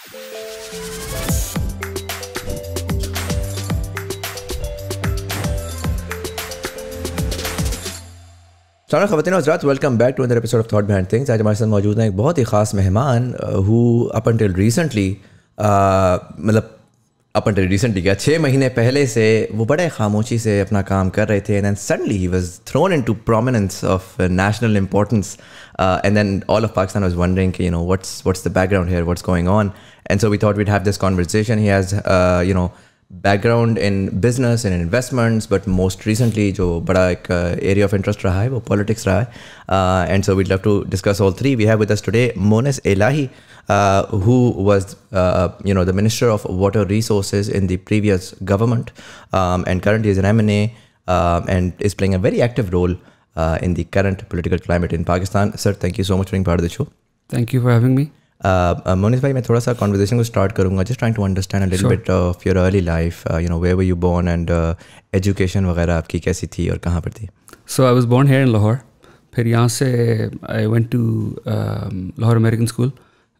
सारा खवतन हजरात welcome back to another episode of thought band things आज हमारे साथ मौजूद हैं एक बहुत ही खास मेहमान हु अप अनटिल रिसेंटली मतलब अप अंटिल रिसेंटली क्या छः महीने पहले से वो बड़े खामोशी से अपना काम कर रहे थे and then suddenly he was thrown into prominence of national importance and then all of Pakistan was wondering you know what's what's the background here what's going on and so we thought we'd have this conversation he has you know background in business in investments but most recently जो बड़ा एक area of interest रहा है वो politics रहा है and so we'd love to discuss all three we have with us today Moonis Elahi Uh, who was, uh, you know, the Minister of Water Resources in the previous government, um, and currently is an MNA uh, um, and is playing a very active role uh, in the current political climate in Pakistan. Sir, thank you so much for being part of the show. Thank you for having me. Uh, uh, Monish bhai, conversation will start karunga. Just trying to understand a little bit of your early life. you know, where were you born and education wagaira aapki kaisi thi aur kahan par thi? So I was born here in Lahore. Phir yahan se I went to um, Lahore American School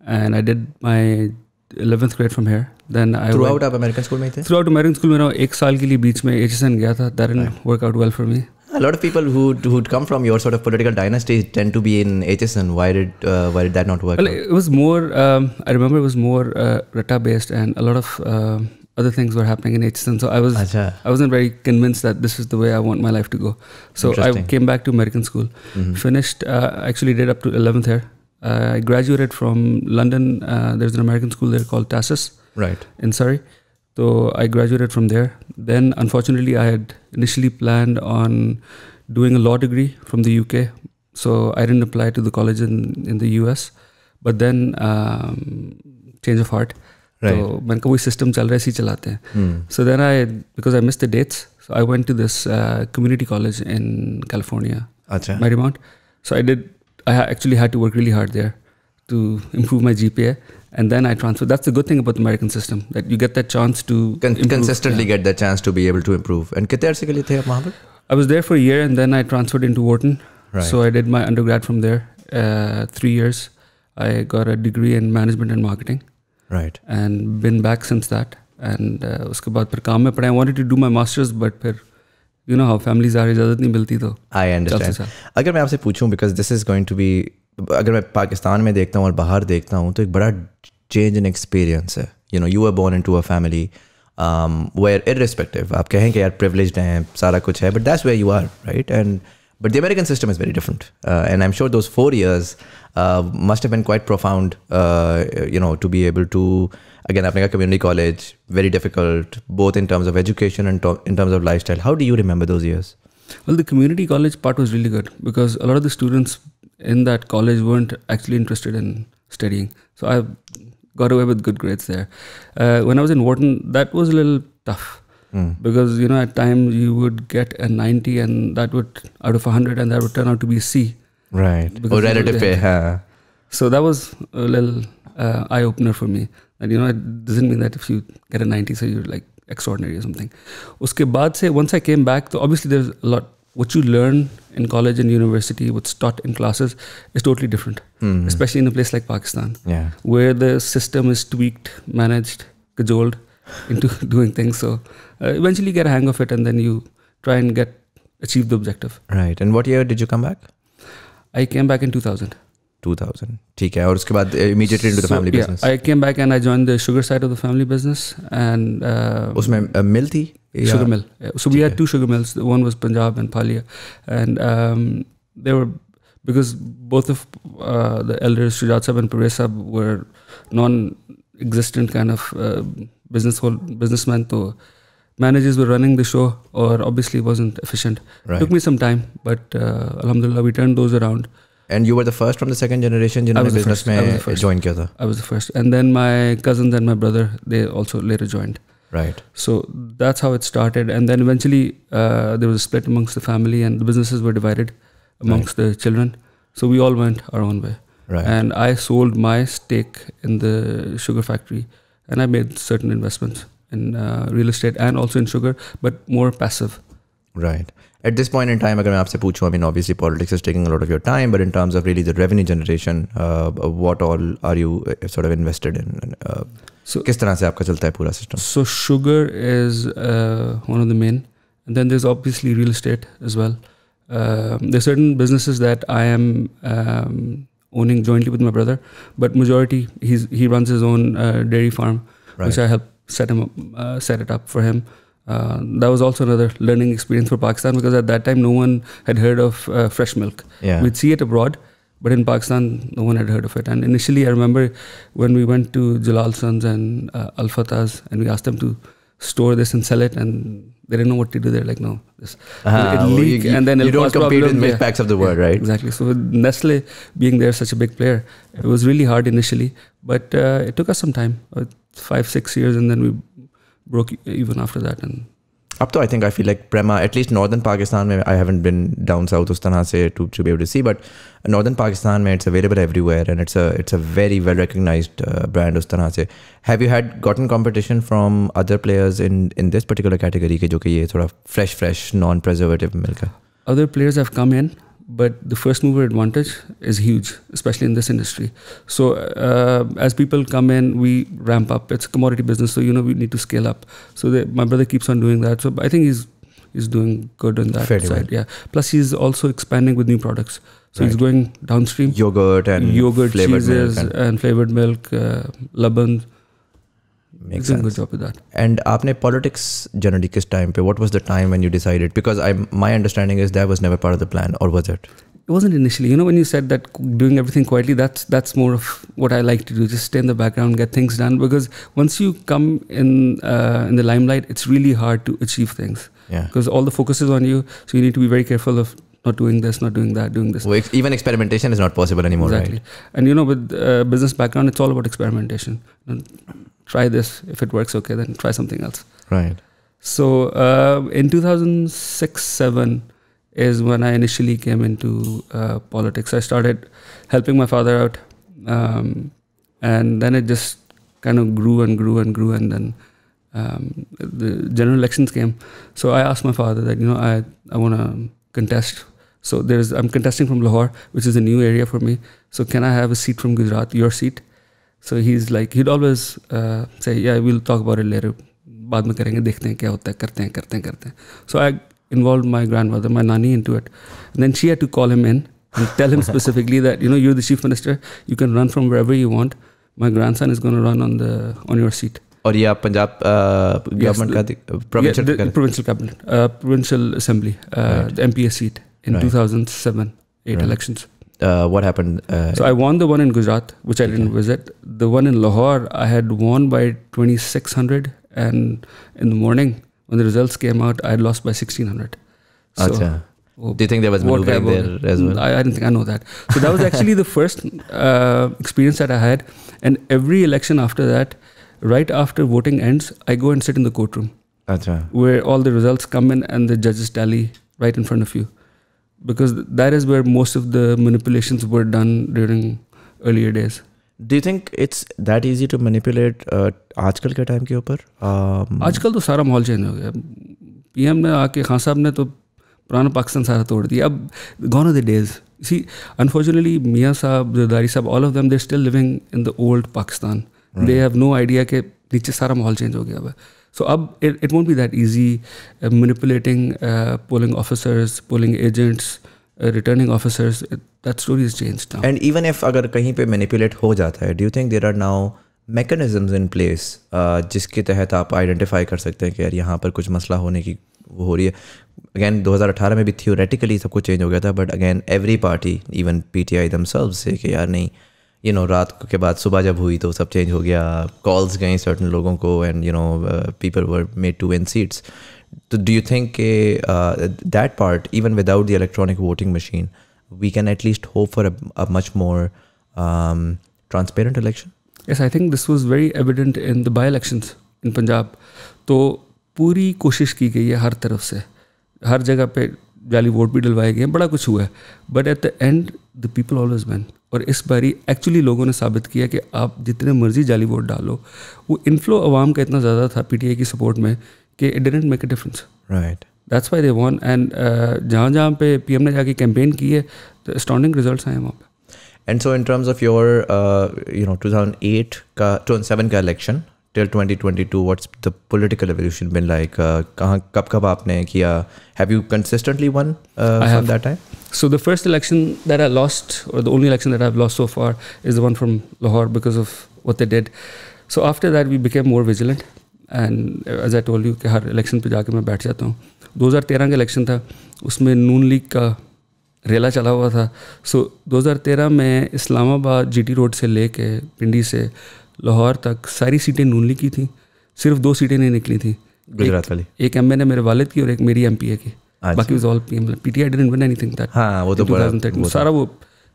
and I did my 11th grade from here. Then I throughout आप American school में थे? Throughout American school मेरा एक साल के लिए बीच HSN गया था. That didn't right. work out well for me. A lot of people who who'd come from your sort of political dynasty tend to be in HSN. Why did uh, why did that not work? Well, out? it was more. Um, I remember it was more uh, based, and a lot of uh, other things were happening in HSN. So I was Achha. I wasn't very convinced that this is the way I want my life to go. So I came back to American school, mm -hmm. finished. Uh, actually, did up to 11th here. Uh, I graduated from London. Uh, there's an American school there called TASIS. Right. In Surrey. So I graduated from there. Then, unfortunately, I had initially planned on doing a law degree from the UK. So I didn't apply to the college in, in the US. But then, um, change of heart. Right. Hmm. So मैंने कहा वही system चल रहा है So चलाते I so then I because I miss the dates so I went to this community college in California अच्छा I actually had to work really hard there to improve my GPA, and then I transferred. That's the good thing about the American system that you get that chance to Con consistently yeah. get the chance to be able to improve. And I was there for a year, and then I transferred into Wharton. Right. So I did my undergrad from there, uh, three years. I got a degree in management and marketing. Right. And been back since that. And uh, उसके बाद फिर काम में But I wanted to do my masters, but फिर you know how family are इजाज़त नहीं मिलती तो आई अंडरस्टैंड अगर मैं आपसे पूछूं because this is going to be अगर मैं पाकिस्तान में देखता हूँ और बाहर देखता हूँ तो एक बड़ा चेंज इन एक्सपीरियंस है you know you are born into a family where irrespective आप कहें कि यार प्रिवलेज हैं सारा कुछ है but that's where you are right and but the American system is very different and I am sure those four years must must have quite profound you know to be able to again happening at community college, very difficult, both in terms of education and to- in terms of lifestyle. How do you remember those years? Well, the community college part was really good because a lot of the students in that college weren't actually interested in studying. So I got away with good grades there. Uh, when I was in Wharton, that was a little tough. Mm. Because you know, at times you would get a 90, and that would out of 100, and that would turn out to be C. Right. Or oh, relative pay. Huh? So that was a little uh, eye opener for me. And you know, it doesn't mean that if you get a 90, so you're like extraordinary or something. Uske baad se, once I came back, so obviously there's a lot. What you learn in college and university, what's taught in classes, is totally different, mm. especially in a place like Pakistan, yeah. where the system is tweaked, managed, cajoled into doing things. So uh, eventually you get a hang of it and then you try and get achieve the objective. Right. And what year did you come back? I came back in 2000. 2000 ठीक है और उसके बाद uh, immediately into the family yeah, business I came back and I joined the sugar side of the family business and uh, उसमें uh, mill थी sugar mill so we had two sugar mills one was Punjab and Paliya, and um, they were because both of uh, the elders Shujat and Pervez were non-existent kind of uh, business businessmen so managers were running the show or obviously wasn't efficient took me some time but uh, alhamdulillah we turned those around and you were the first from the second generation जिन्होंने business businessman joined किया था I was the first, and then my cousins and my brother they also later joined. Right. So that's how it started. And then eventually uh, there was a split amongst the family and the businesses were divided amongst right. the children. So we all went our own way. Right. And I sold my stake in the sugar factory and I made certain investments in uh, real estate and also in sugar, but more passive. Right at this point in time, अगर मैं आपसे पूछूं, I mean, obviously politics is taking a lot of your time, but in terms of really the revenue generation, uh, what all are you uh, sort of invested in? Uh, so किस तरह से आपका चलता है पूरा system? So sugar is uh, one of the main, and then there's obviously real estate as well. Um, there's certain businesses that I am um, owning jointly with my brother, but majority he's he runs his own uh, dairy farm, right. which I help set him up, uh, set it up for him. Uh, that was also another learning experience for Pakistan because at that time no one had heard of uh, fresh milk. Yeah. We'd see it abroad, but in Pakistan no one had heard of it. And initially, I remember when we went to Jalal Sons and uh, Al Fatah's and we asked them to store this and sell it, and they didn't know what to do. They're like, no, this uh-huh. Ah, it leak, you, you, and then you don't compete in milk packs of the world, yeah, right? Exactly. So with Nestle being there, such a big player, it was really hard initially, but uh, it took us some time, uh, five six years, and then we broke even after that. And up to I think I feel like Prema, at least northern Pakistan, I haven't been down south Ustana se to, to be able to see, but northern Pakistan, it's available everywhere, and it's a it's a very well recognized uh, brand Ustana se. Have you had gotten competition from other players in in this particular category, ke jo ke ye sort of fresh, fresh, non preservative milk? Other players have come in but the first mover advantage is huge, especially in this industry. So uh, as people come in, we ramp up. It's a commodity business, so you know we need to scale up. So they, my brother keeps on doing that. So I think he's he's doing good on that Fairly side. Well. Yeah. Plus he's also expanding with new products. So right. he's going downstream. Yogurt and yogurt, cheeses and, and, flavored milk, uh, laban. Makes job with that. And आपने politics generally time पे? What was the time when you decided? Because I, my understanding is that was never part of the plan, or was it? It wasn't initially. You know, when you said that doing everything quietly, that's that's more of what I like to do. Just stay in the background, get things done. Because once you come in uh, in the limelight, it's really hard to achieve things. Yeah. Because all the focus is on you, so you need to be very careful of not doing this, not doing that, doing this. Well, even experimentation is not possible anymore, exactly. Right? And you know, with uh, business background, it's all about experimentation. And try this. If it works, okay, then try something else. Right. So uh, in 2006 7 is when I initially came into uh, politics. I started helping my father out. Um, and then it just kind of grew and grew and grew. And then um, the general elections came. So I asked my father that, you know, I, I want to contest. So there's I'm contesting from Lahore, which is a new area for me. So can I have a seat from Gujarat, your seat? So he's like he he always uh, say, yeah, we'll talk about it later. करेंगे देखते हैं क्या होता है करते हैं करते हैं करते हैं so I involve my grandmother my नानी into it then she And tell him specifically that you know you're the chief minister. You can run from wherever you want. My grandson is going to run on the on your seat. Uh, or uh, yeah, Punjab government, the, provincial, cabinet, provincial assembly, the MPS seat in 2007 eight elections uh, what happened? Uh, so I won the one in Gujarat, which I didn't okay. visit. The one in Lahore, I had won by 2600, and in the morning when the results came out, I had lost by 1600. So, Oh, Do you think there was maneuvering there as well? I, I didn't think I know that. So that was actually the first uh, experience that I had, and every election after that, right after voting ends, I go and sit in the courtroom, where all the results come in and the judges tally right in front of you because that is where most of the manipulations were done during earlier days. Do you think it's that easy to manipulate uh, आजकल के time के ऊपर um, आजकल तो सारा माहौल change हो गया पीएम ने आके खान साहब ने तो पुराना पाकिस्तान सारा तोड़ दिया अब gone of the days see unfortunately मियाँ साहब जरदारी साहब all of them there still living in the old Pakistan they have no idea के नीचे सारा माहौल चेंज हो गया हुआ है so ab, it, won't be that easy uh, manipulating uh, polling officers, polling agents, uh, returning officers. that story is changed And even if agar कहीं पे manipulate हो जाता है, do you think there are now mechanisms in place uh, जिसके तहत आप identify कर सकते हैं कि यार यहाँ पर कुछ मसला होने की वो हो रही है अगेन 2018 में भी थियोरेटिकली सब कुछ चेंज हो गया था but again every party even P T I कि यार नहीं यू नो रात के बाद सुबह जब हुई तो सब चेंज हो गया कॉल्स गए सर्टन लोगों को and you know people were made to win seats तो डू यू थिंक के that part even without the electronic voting machine we can at least hope for a much more transparent election yes I think this was very evident in the by election in Punjab तो पूरी कोशिश की गई है हर तरफ से हर जगह पे जाली वोट भी डलवाए गए हैं बड़ा कुछ हुआ है but at the end the people always man और इस बारी एक्चुअली लोगों ने साबित किया कि आप जितने मर्जी जाली वोट डालो वो इनफ्लो अवाम का इतना ज़्यादा था पीटीए की सपोर्ट में कि it didn't make a difference right that's why they won and जहाँ जहाँ पे पीएम ने जाके कैंपेन की है तो स्टॉन्डिंग रिजल्ट आए वहाँ पर and so in terms of your you know 2008 का 2007 का election till 2022 what's the political evolution been like कहाँ कब कब आपने किया have you consistently won from that time So the first election that I lost, or the only election that I've lost so far, is the one from Lahore because of what they did. So after that, we became more vigilant. And as I told you, कि हर election पे जाके मैं बैठ जाता हूँ 2013 का election था उसमें नून लीग का रेला चला हुआ था सो so, 2013 में इस्लामाबाद जीटी रोड से ले के पिंडी से लाहौर तक सारी सीटें नून लीग की थी सिर्फ दो सीटें नहीं निकली थी गुजरात वाली एक एम मेरे वालिद की और एक मेरी एम की हाँ बाकी was all PM PTI didn't win anything that हां वो तो बड़ा तो- सारा वो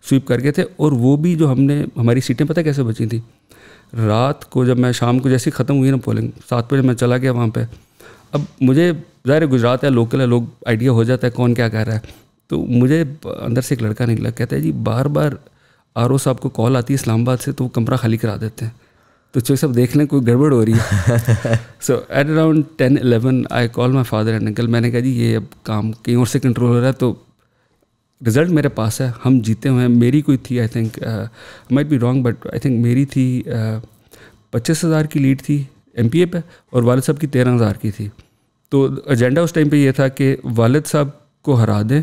स्वीप करके थे और वो भी जो हमने हमारी सीटें पता कैसे बची थी रात को जब मैं शाम को जैसे ख़त्म हुई ना पोलिंग सात बजे मैं चला गया वहाँ पे अब मुझे ज़ाहिर गुजरात है लोकल है लोग आइडिया हो जाता है कौन क्या कह रहा है तो मुझे अंदर से एक लड़का निकला कहता है जी बार बार आर साहब को कॉल आती है इस्लामाबाद से तो वो कमरा खाली करा देते हैं तो चो सब देख लें कोई गड़बड़ हो रही है so at around ten eleven I call my father and uncle मैंने कहा जी ये अब काम कहीं और से कंट्रोल हो रहा है तो रिज़ल्ट मेरे पास है हम जीते हुए हैं मेरी कोई थी I think might be wrong but I think मेरी थी uh, पच्चीस uh, हज़ार की लीड थी एम पी ए पर और वालद साहब की तेरह हज़ार की थी तो एजेंडा उस टाइम पर यह था कि वालद साहब को हरा दें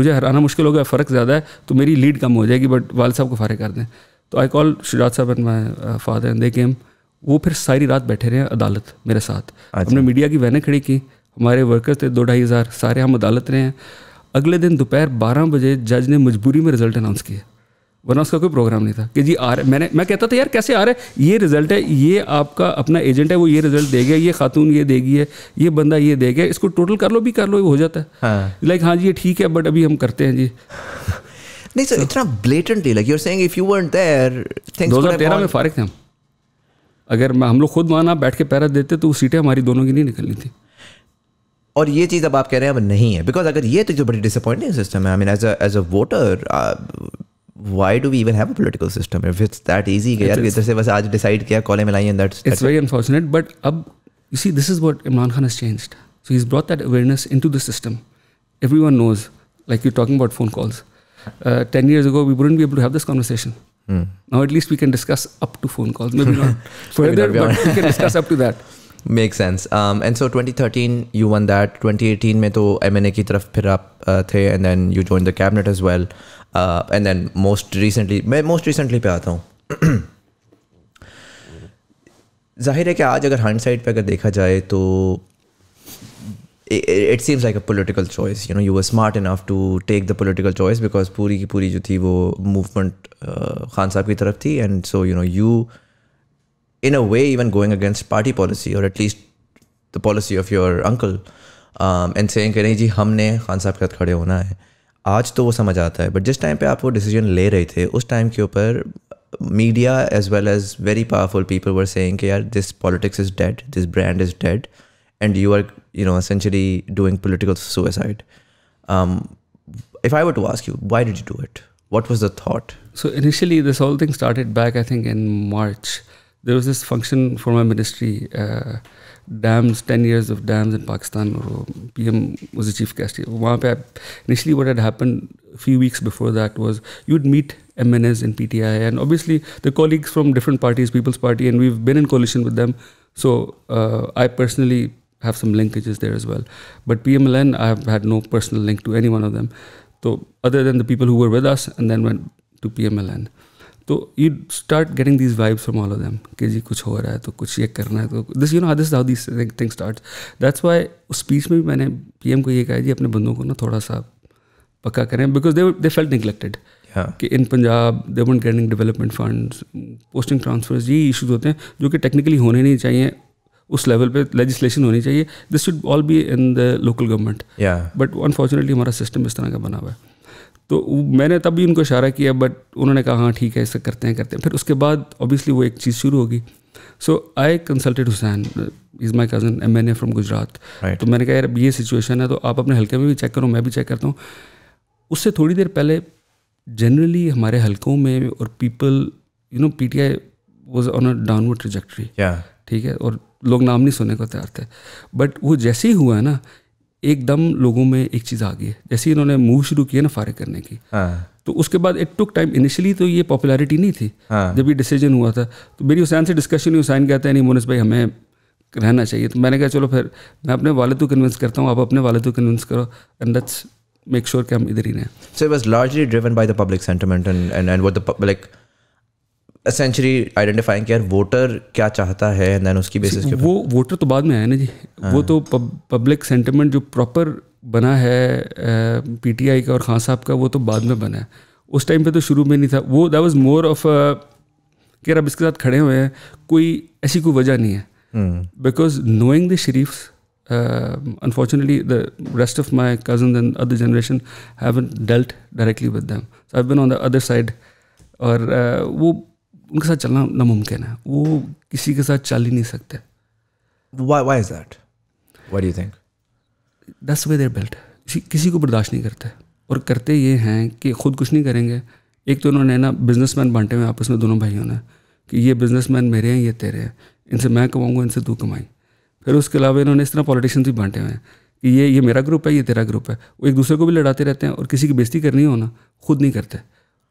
मुझे हराना मुश्किल होगा फ़र्क ज़्यादा है तो मेरी लीड कम हो जाएगी बट वाल साहब को फारे कर दें तो आई कॉल शिराज साहब and my father and they came वो फिर सारी रात बैठे रहे अदालत मेरे साथ अच्छा। हमने मीडिया की वैनें खड़ी की हमारे वर्कर थे दो ढाई हज़ार सारे हम अदालत रहे हैं अगले दिन दोपहर बारह बजे जज ने मजबूरी में रिजल्ट अनाउंस किया वरना उसका कोई प्रोग्राम नहीं था कि जी आ रहा है मैंने मैं कहता था यार कैसे आ रहा है ये रिजल्ट है ये आपका अपना एजेंट है वो ये रिजल्ट दे गया ये खातून ये देगी है ये बंदा ये दे गया इसको टोटल कर लो भी कर लो हो जाता है लाइक हाँ।, हाँ जी ये ठीक है बट अभी हम करते हैं जी नहीं सर इतना blatantly like you are saying if you weren't there things दो हजार तेरह में फारिग थे हम अगर मैं हम लोग खुद माना बैठ के पैरा देते तो वो सीटें हमारी दोनों की नहीं निकलनी थी और ये चीज़ अब आप कह रहे हैं अब नहीं है बिकॉज अगर ये तो जो बड़ी डिसअपॉइंटिंग सिस्टम है I mean as as a voter why do we even have a political system if it's that easy यार इधर से बस आज डिसाइड किया कॉले में and that it's very unfortunate but अब you see this is what Imran Khan has changed so is brought that awareness in to the system everyone knows like you talking about phone calls uh, 10 years ago, we wouldn't be able to have this conversation. Mm. Now, at least we can discuss up to phone calls. Maybe not further, Maybe not but we can discuss up to that. Make sense and so 2013 you won that 2018 में तो M की तरफ फिर आप uh, थे and then you join the cabinet as well and then most recently मैं most recently पे आता हूँ जाहिर है कि आज अगर हैंड साइड पर अगर देखा जाए तो it, it seems like a political choice you know you were smart enough to take the political choice because puri ki puri jo thi wo movement uh, khan sahab ki taraf thi and so you know you in a way even going against party policy or at least the policy of your uncle um, and saying कि नहीं जी हमने Khan sahab के साथ खड़े होना है आज तो वो समझ आता है But जिस time पे आप वो decision ले रहे थे उस time के ऊपर media as well as very powerful people were saying कि यार this politics is dead, this brand is dead, and you are you know, essentially doing political suicide. Um, if I were to ask you, why did you do it? What was the thought? So initially, this whole thing started back, I think, in March. There was this function for my ministry, uh, dams, 10 years of dams in Pakistan. Uh, PM was the chief guest. Initially, what had happened a few weeks before that was you'd meet MNS and PTI, and obviously the colleagues from different parties, People's Party, and we've been in coalition with them. So uh, I personally have some linkages there as well. But PMLN, I've had no personal link to any one of them. So other than the people who were with us and then went to PMLN. तो you start getting this vibes from all of them कि जी कुछ हो रहा है तो कुछ ये करना है तो this you know this how this thing start that's why उस स्पीच में भी मैंने पी एम को ये कहा जी अपने बंदों को ना थोड़ा सा पक्का करें because they they felt neglected कि in Punjab they want development fund posting transfers ये इशूज़ होते हैं जो कि टेक्निकली होने नहीं चाहिए उस लेवल पे लेजिस्लेशन होनी चाहिए this should all be in the local government but unfortunately हमारा सिस्टम इस तरह का बना हुआ है तो मैंने तब भी उनको इशारा किया बट उन्होंने कहा हाँ ठीक है ऐसा करते हैं करते हैं फिर उसके बाद ऑब्वियसली वो एक चीज़ शुरू होगी so I consulted Hussain is my cousin M N A from Gujrat तो मैंने कहा यार अब ये सिचुएशन है तो आप अपने हल्के में भी चेक करो मैं भी चेक करता हूँ उससे थोड़ी देर पहले जनरली हमारे हल्कों में और people you know P T I was on a downward trajectory ठीक है और लोग नाम नहीं सुनने को तैयार थे बट वो जैसे ही हुआ है ना एकदम लोगों में एक चीज़ आ गई है जैसे ही इन्होंने मूव शुरू किया ना फारे करने की हाँ। तो उसके बाद इट टुक टाइम इनिशियली तो ये पॉपुलैरिटी नहीं थी हाँ। जब ये डिसीजन हुआ था तो मेरी हुसैन से डिस्कशन हुई हुसैन कहते हैं नहीं मोनिस भाई हमें रहना चाहिए तो मैंने कहा चलो फिर मैं अपने वाले को कन्विंस करता हूँ आप अपने वाले को कन्विंस करो एंड दैट्स मेक श्योर कि हम इधर ही रहें so it was largely driven by the public sentiment and and and the essentially identifying कि यार वोटर क्या चाहता है एंड देन उसकी बेसिस वो वोटर तो बाद में आया ना जी हाँ. वो तो पब्लिक सेंटिमेंट जो प्रॉपर बना है पीटीआई का और खान साहब का वो तो बाद में बना है उस टाइम पे तो शुरू में नहीं था वो दैट वाज मोर ऑफ कि यार अब इसके साथ खड़े हुए हैं कोई ऐसी कोई वजह नहीं है because knowing the Sharif unfortunately the rest of my cousin and other generation have dealt directly with them I been on the other side और uh, वो उनके साथ चलना नामुमकिन है वो किसी के साथ चल ही नहीं सकते दस वे देर बेल्ट किसी को बर्दाश्त नहीं करते और करते ये हैं कि खुद कुछ नहीं करेंगे एक तो उन्होंने ना बिजनेसमैन बांटे हुए आपस में दोनों भाइयों ने कि ये बिजनेसमैन मेरे हैं ये तेरे हैं इनसे मैं कमाऊँगा इनसे तू कमाई फिर उसके अलावा इन्होंने इस तरह पॉलिटिशियंस भी बांटे हुए हैं कि ये ये मेरा ग्रुप है ये तेरा ग्रुप है वो एक दूसरे को भी लड़ाते रहते हैं और किसी की बेजती करनी हो ना खुद नहीं करते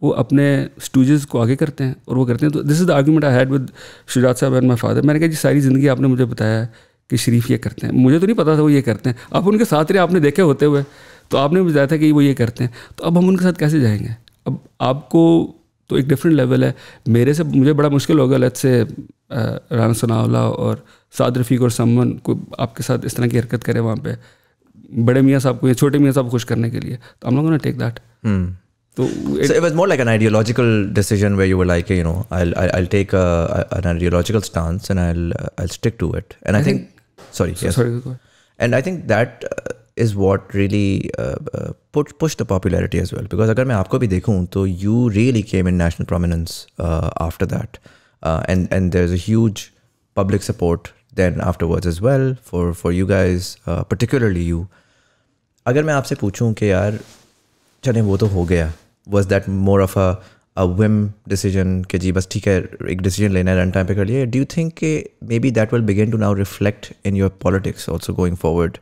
वो अपने स्टूजेस को आगे करते हैं और वो करते हैं तो this is the argument I had with Shujaat साहब एंड माई फादर मैंने कहा जी सारी ज़िंदगी आपने मुझे बताया कि शरीफ ये करते हैं मुझे तो नहीं पता था वो ये करते हैं आप उनके साथ रहे आपने देखे होते हुए तो आपने बताया था कि वो ये करते हैं तो अब हम उनके साथ कैसे जाएंगे अब आपको तो एक डिफरेंट लेवल है मेरे से मुझे बड़ा मुश्किल होगा लत से राना सनावला और साद रफ़ीक और समन को आपके साथ इस तरह की हरकत करे वहाँ पर बड़े मियाँ साहब को या छोटे मियाँ साहब खुश करने के लिए तो हम लोगों ने take that So it, so it, was more like an ideological decision where you were like, you know, I'll I'll, take a, an ideological stance and I'll uh, I'll stick to it. And I, I think, think, sorry, so yes. sorry, and I think that uh, is what really uh, uh push push the popularity as well. Because if I आपको भी you really came in national prominence uh, after that, uh, and and there's a huge public support then afterwards as well for for you guys, uh, particularly you. अगर मैं आपसे पूछूं कि यार चले वो तो हो गया was that more of a whim decision के जी बस ठीक है एक डिसीजन लेना है रन टाइम पे कर लिए डू यू थिंक के maybe that will begin to now reflect in your politics also going forward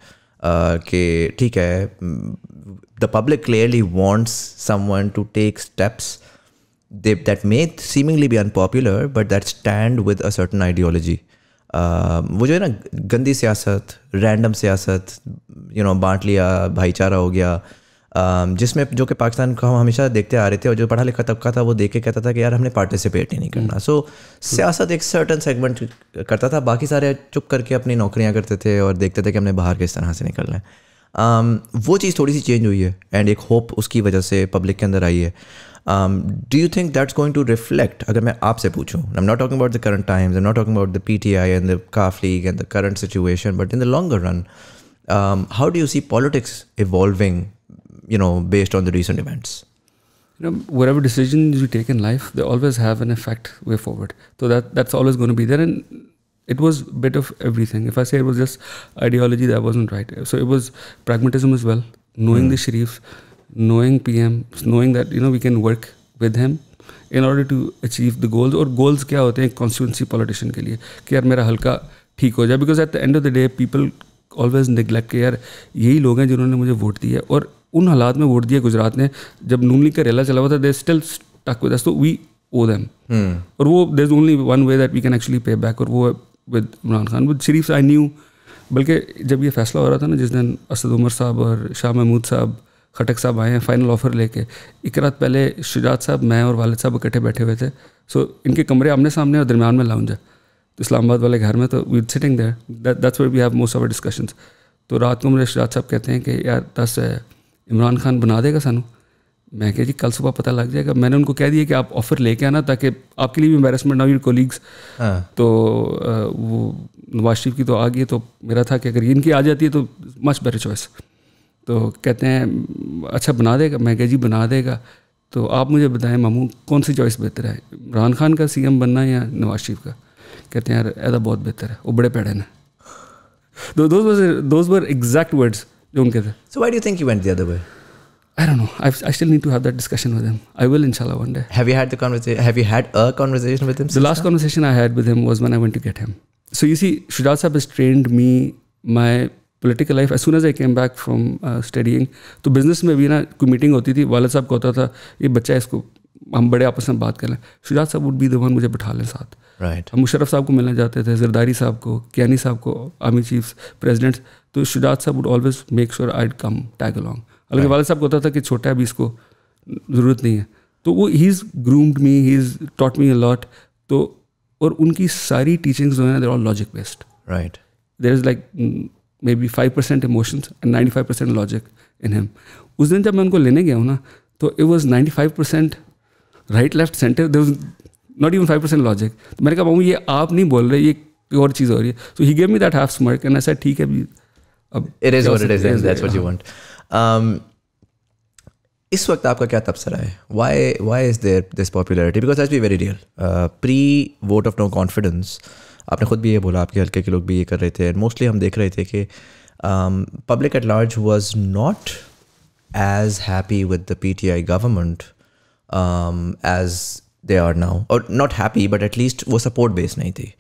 के ठीक है the public clearly wants someone to take steps they that may seemingly be unpopular but that stand with a certain ideology Uh, वो जो है ना गंदी सियासत random सियासत यू नो बांट लिया भाईचारा हो गया जिसमें जो कि पाकिस्तान को हम हमेशा देखते आ रहे थे और जो पढ़ा लिखा तबका था वो देख के कहता था कि यार हमने पार्टिसिपेट ही नहीं हम्म। करना सो सियासत एक सर्टन सेगमेंट करता था बाकी सारे चुप करके अपनी नौकरियाँ करते थे और देखते थे कि हमने बाहर किस तरह से निकलना है um, वो चीज़ थोड़ी सी चेंज हुई है एंड एक होप उसकी वजह से पब्लिक के अंदर आई है do you think that's going to reflect अगर मैं आपसे पूछूँ I am not talking about the current times I am not talking about the P T I and the Qaf League and the current situation but in the longer run how do you see politics evolving you know, based on the recent events? You know, whatever decisions you take in life, they always have an effect way forward. So that that's always going to be there. And it was a bit of everything. If I say it was just ideology, that wasn't right. So it was pragmatism as well. Knowing mm. the Sharif, knowing PM, knowing that you know we can work with him in order to achieve the goals और goals क्या होते हैं constituency politician के लिए कि यार मेरा हल्का ठीक हो जाए because the the end of the day people always neglect के यार यही लोग हैं जिन्होंने मुझे वोट दिया और उन हालात में वोट दिया गुजरात ने जब नून लीग का रैला चला हुआ था दे स्टिल टक विद तो वी ओ देम और वो there is only one way that we can actually pay back और वो with Imran Khan with Sharif I knew बल्कि जब ये फैसला हो रहा था ना जिस दिन असद उमर साहब और शाह महमूद साहब खटक साहब आए हैं फाइनल ऑफर लेके एक रात पहले शुजात साहब मैं और वालद साहब इकट्ठे बैठे हुए थे सो so, इनके कमरे आमने सामने और दरमियान में लाउंज है तो इस्लामाबाद वाले घर में तो we sitting there that's we have most of discussions तो रात को मुझे शुजात साहब कहते हैं कि यार दस है इमरान खान बना देगा सानू मैं कह जी कल सुबह पता लग जाएगा मैंने उनको कह दिया कि आप ऑफ़र लेके आना ताकि आपके लिए भी एम्बेरसमेंट ना हो कोलीग्स तो वो नवाज शरीफ की तो आ गई तो मेरा था कि अगर इनकी आ जाती है तो मच बेटर चॉइस तो कहते हैं अच्छा बना देगा मैं कह जी बना देगा तो आप मुझे बताएं मामू कौन सी चॉइस बेहतर है इमरान खान का सी बनना या नवाज शरीफ का कहते हैं यार ऐसा बहुत बेहतर है वो बड़े पैड़े है दोस्त दोस्त exact words don't get there. So why do you think you went the other way? I don't know. I've, i still need to have that discussion with him. I will, inshallah, one day. Have you had the conversation? Have you had a conversation with him? The last now? conversation I had with him was when I went to get him. So you see, Shujat Sahib has trained me my political life. As soon as I came back from uh, studying, तो business में भी ना कोई meeting होती थी वालद साहब को होता था ये बच्चा इसको हम बड़े आपस में बात कर लें शुजात साहब वुड बी दवन मुझे बैठा लें साथ right. हम मुशरफ साहब को मिलना चाहते थे जरदारी साहब को कियानी साहब को आर्मी चीफ प्रेसिडेंट्स तो शुजात साहब would always make sure I come tag along हालांकि वाले साहब को होता था कि छोटा है अभी इसको ज़रूरत नहीं है तो वो ही is groomed me he is taught me a lot तो और उनकी सारी टीचिंग्स जो है there all logic based right there is like maybe five percent emotions and ninety five percent logic in him उस दिन जब मैं उनको लेने गया हूँ ना तो it was ninety five percent right left centre there not even five percent logic तो मैंने कहा बाबू ये आप नहीं बोल रहे ये और चीज़ हो रही है so he gave me that half smirk and ऐसा ठीक है it is what it is and that's what you want इस वक्त आपका क्या तबसरा है why why is there this popularity because that's be very real pre vote of no confidence आपने खुद भी ये बोला आपके हल्के के लोग भी ये कर रहे थे एंड मोस्टली हम देख रहे थे कि public at large was not as happy with the P T I government as they are now और नॉट हैप्पी बट एटलीस्ट वो सपोर्ट बेस नहीं थी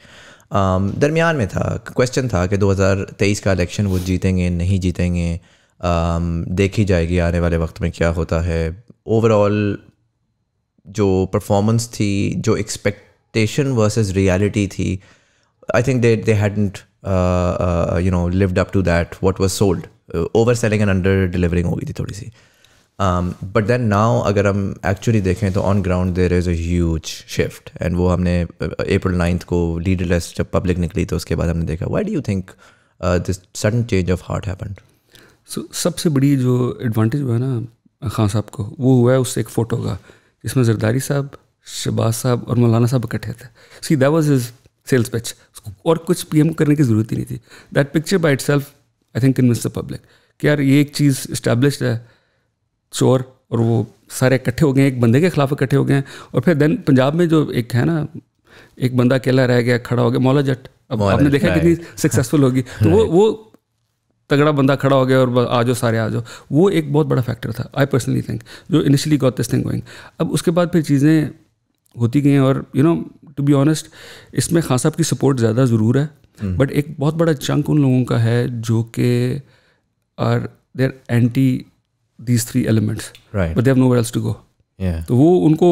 Um, दरमियान में था क्वेश्चन था कि 2023 का इलेक्शन वो जीतेंगे नहीं जीतेंगे um, देखी जाएगी आने वाले वक्त में क्या होता है ओवरऑल जो परफॉर्मेंस थी जो एक्सपेक्टेशन वर्सेस रियलिटी थी I think they they hadn't you know lived up to that what was sold over selling and under delivering हो गई थी थोड़ी सी बट देन नाउ अगर हम एक्चुअली देखें तो on ground there is a shift and वो हमने अप्रैल uh, नाइन्थ को लीडरलेस जब पब्लिक निकली तो उसके बाद हमने देखा why do you think this sudden change of heart happen so सबसे बड़ी जो एडवांटेज हुआ ना खान साहब को वो हुआ है उस एक फ़ोटो का जिसमें जरदारी साहब शबाज साहब और मौलाना साहब इकट्ठे थे see that was his sales pitch और कुछ पीएम करने की ज़रूरत ही नहीं थी that picture by itself I think convince the public कि यार ये एक चीज़ इस्टेब्लिश है चोर और वो सारे इकट्ठे हो गए एक बंदे के खिलाफ इकट्ठे हो गए और फिर देन पंजाब में जो एक है ना एक बंदा अकेला रह गया खड़ा हो गया मौला जट अब आपने देखा हाँ। कितनी सक्सेसफुल होगी तो वो वो तगड़ा बंदा खड़ा हो गया और आ जाओ सारे आ जाओ वो एक बहुत बड़ा फैक्टर था आई पर्सनली थिंक जो initially got this thing going अब उसके बाद फिर चीज़ें होती गई और you know to be honest इसमें खान साहब की सपोर्ट ज़्यादा ज़रूर है बट हम्म। एक बहुत बड़ा चंक उन लोगों का है जो कि are there anti these three elements right to go तो वो उनको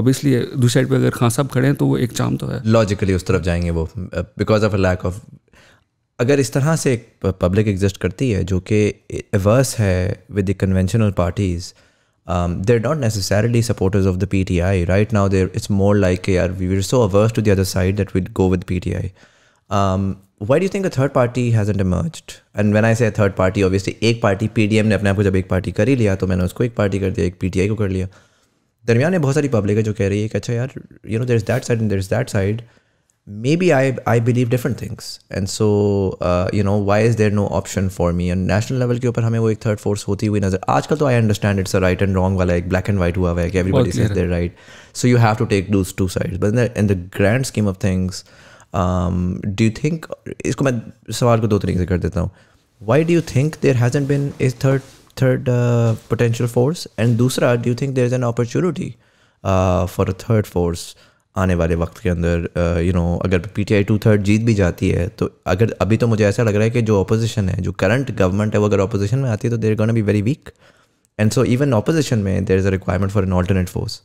ऑब्वियसली दूसरी साइड पर अगर खां साहब खड़े हैं तो वो एक चाम तो है लॉजिकली उस तरफ जाएंगे वो because of a lack of अगर इस तरह से एक पब्लिक एग्जिस्ट करती है जो कि एवर्स है with the conventional parties there not necessarily supporters of the P T I right now there it's more like के are we were so ours to the side that with go with P T I why do you think a third party hasn't emerged? And when I say a third party, obviously, एक party PDM ने अपने आप को जब एक party कर ही लिया तो मैंने उसको एक party कर दिया एक PTI को कर लिया दरमियान में बहुत सारी public है जो कह रही है you know there's that side and there's that side maybe I believe different things and so uh, you know why is there no option for me and national level के ऊपर हमें वो एक third force होती हुई नजर I understand it's a right and wrong वाला black and white हुआ हुआ है everybody says they're right so you have to take those two sides but in the grand scheme of things do you think इसको मैं सवाल को दो तरीके से कर देता हूँ why do you think there hasn't been a third third potential force and दूसरा do you think there is an opportunity for a third force आने वाले वक्त के अंदर यू uh, नो अगर P T I two third जीत भी जाती है तो अगर अभी तो मुझे ऐसा लग रहा है कि जो अपोजिशन है जो करंट गवर्नमेंट है वो अगर अपोजिशन में आती है तो there gonna be very weak and so even opposition में there is a requirement for an alternate force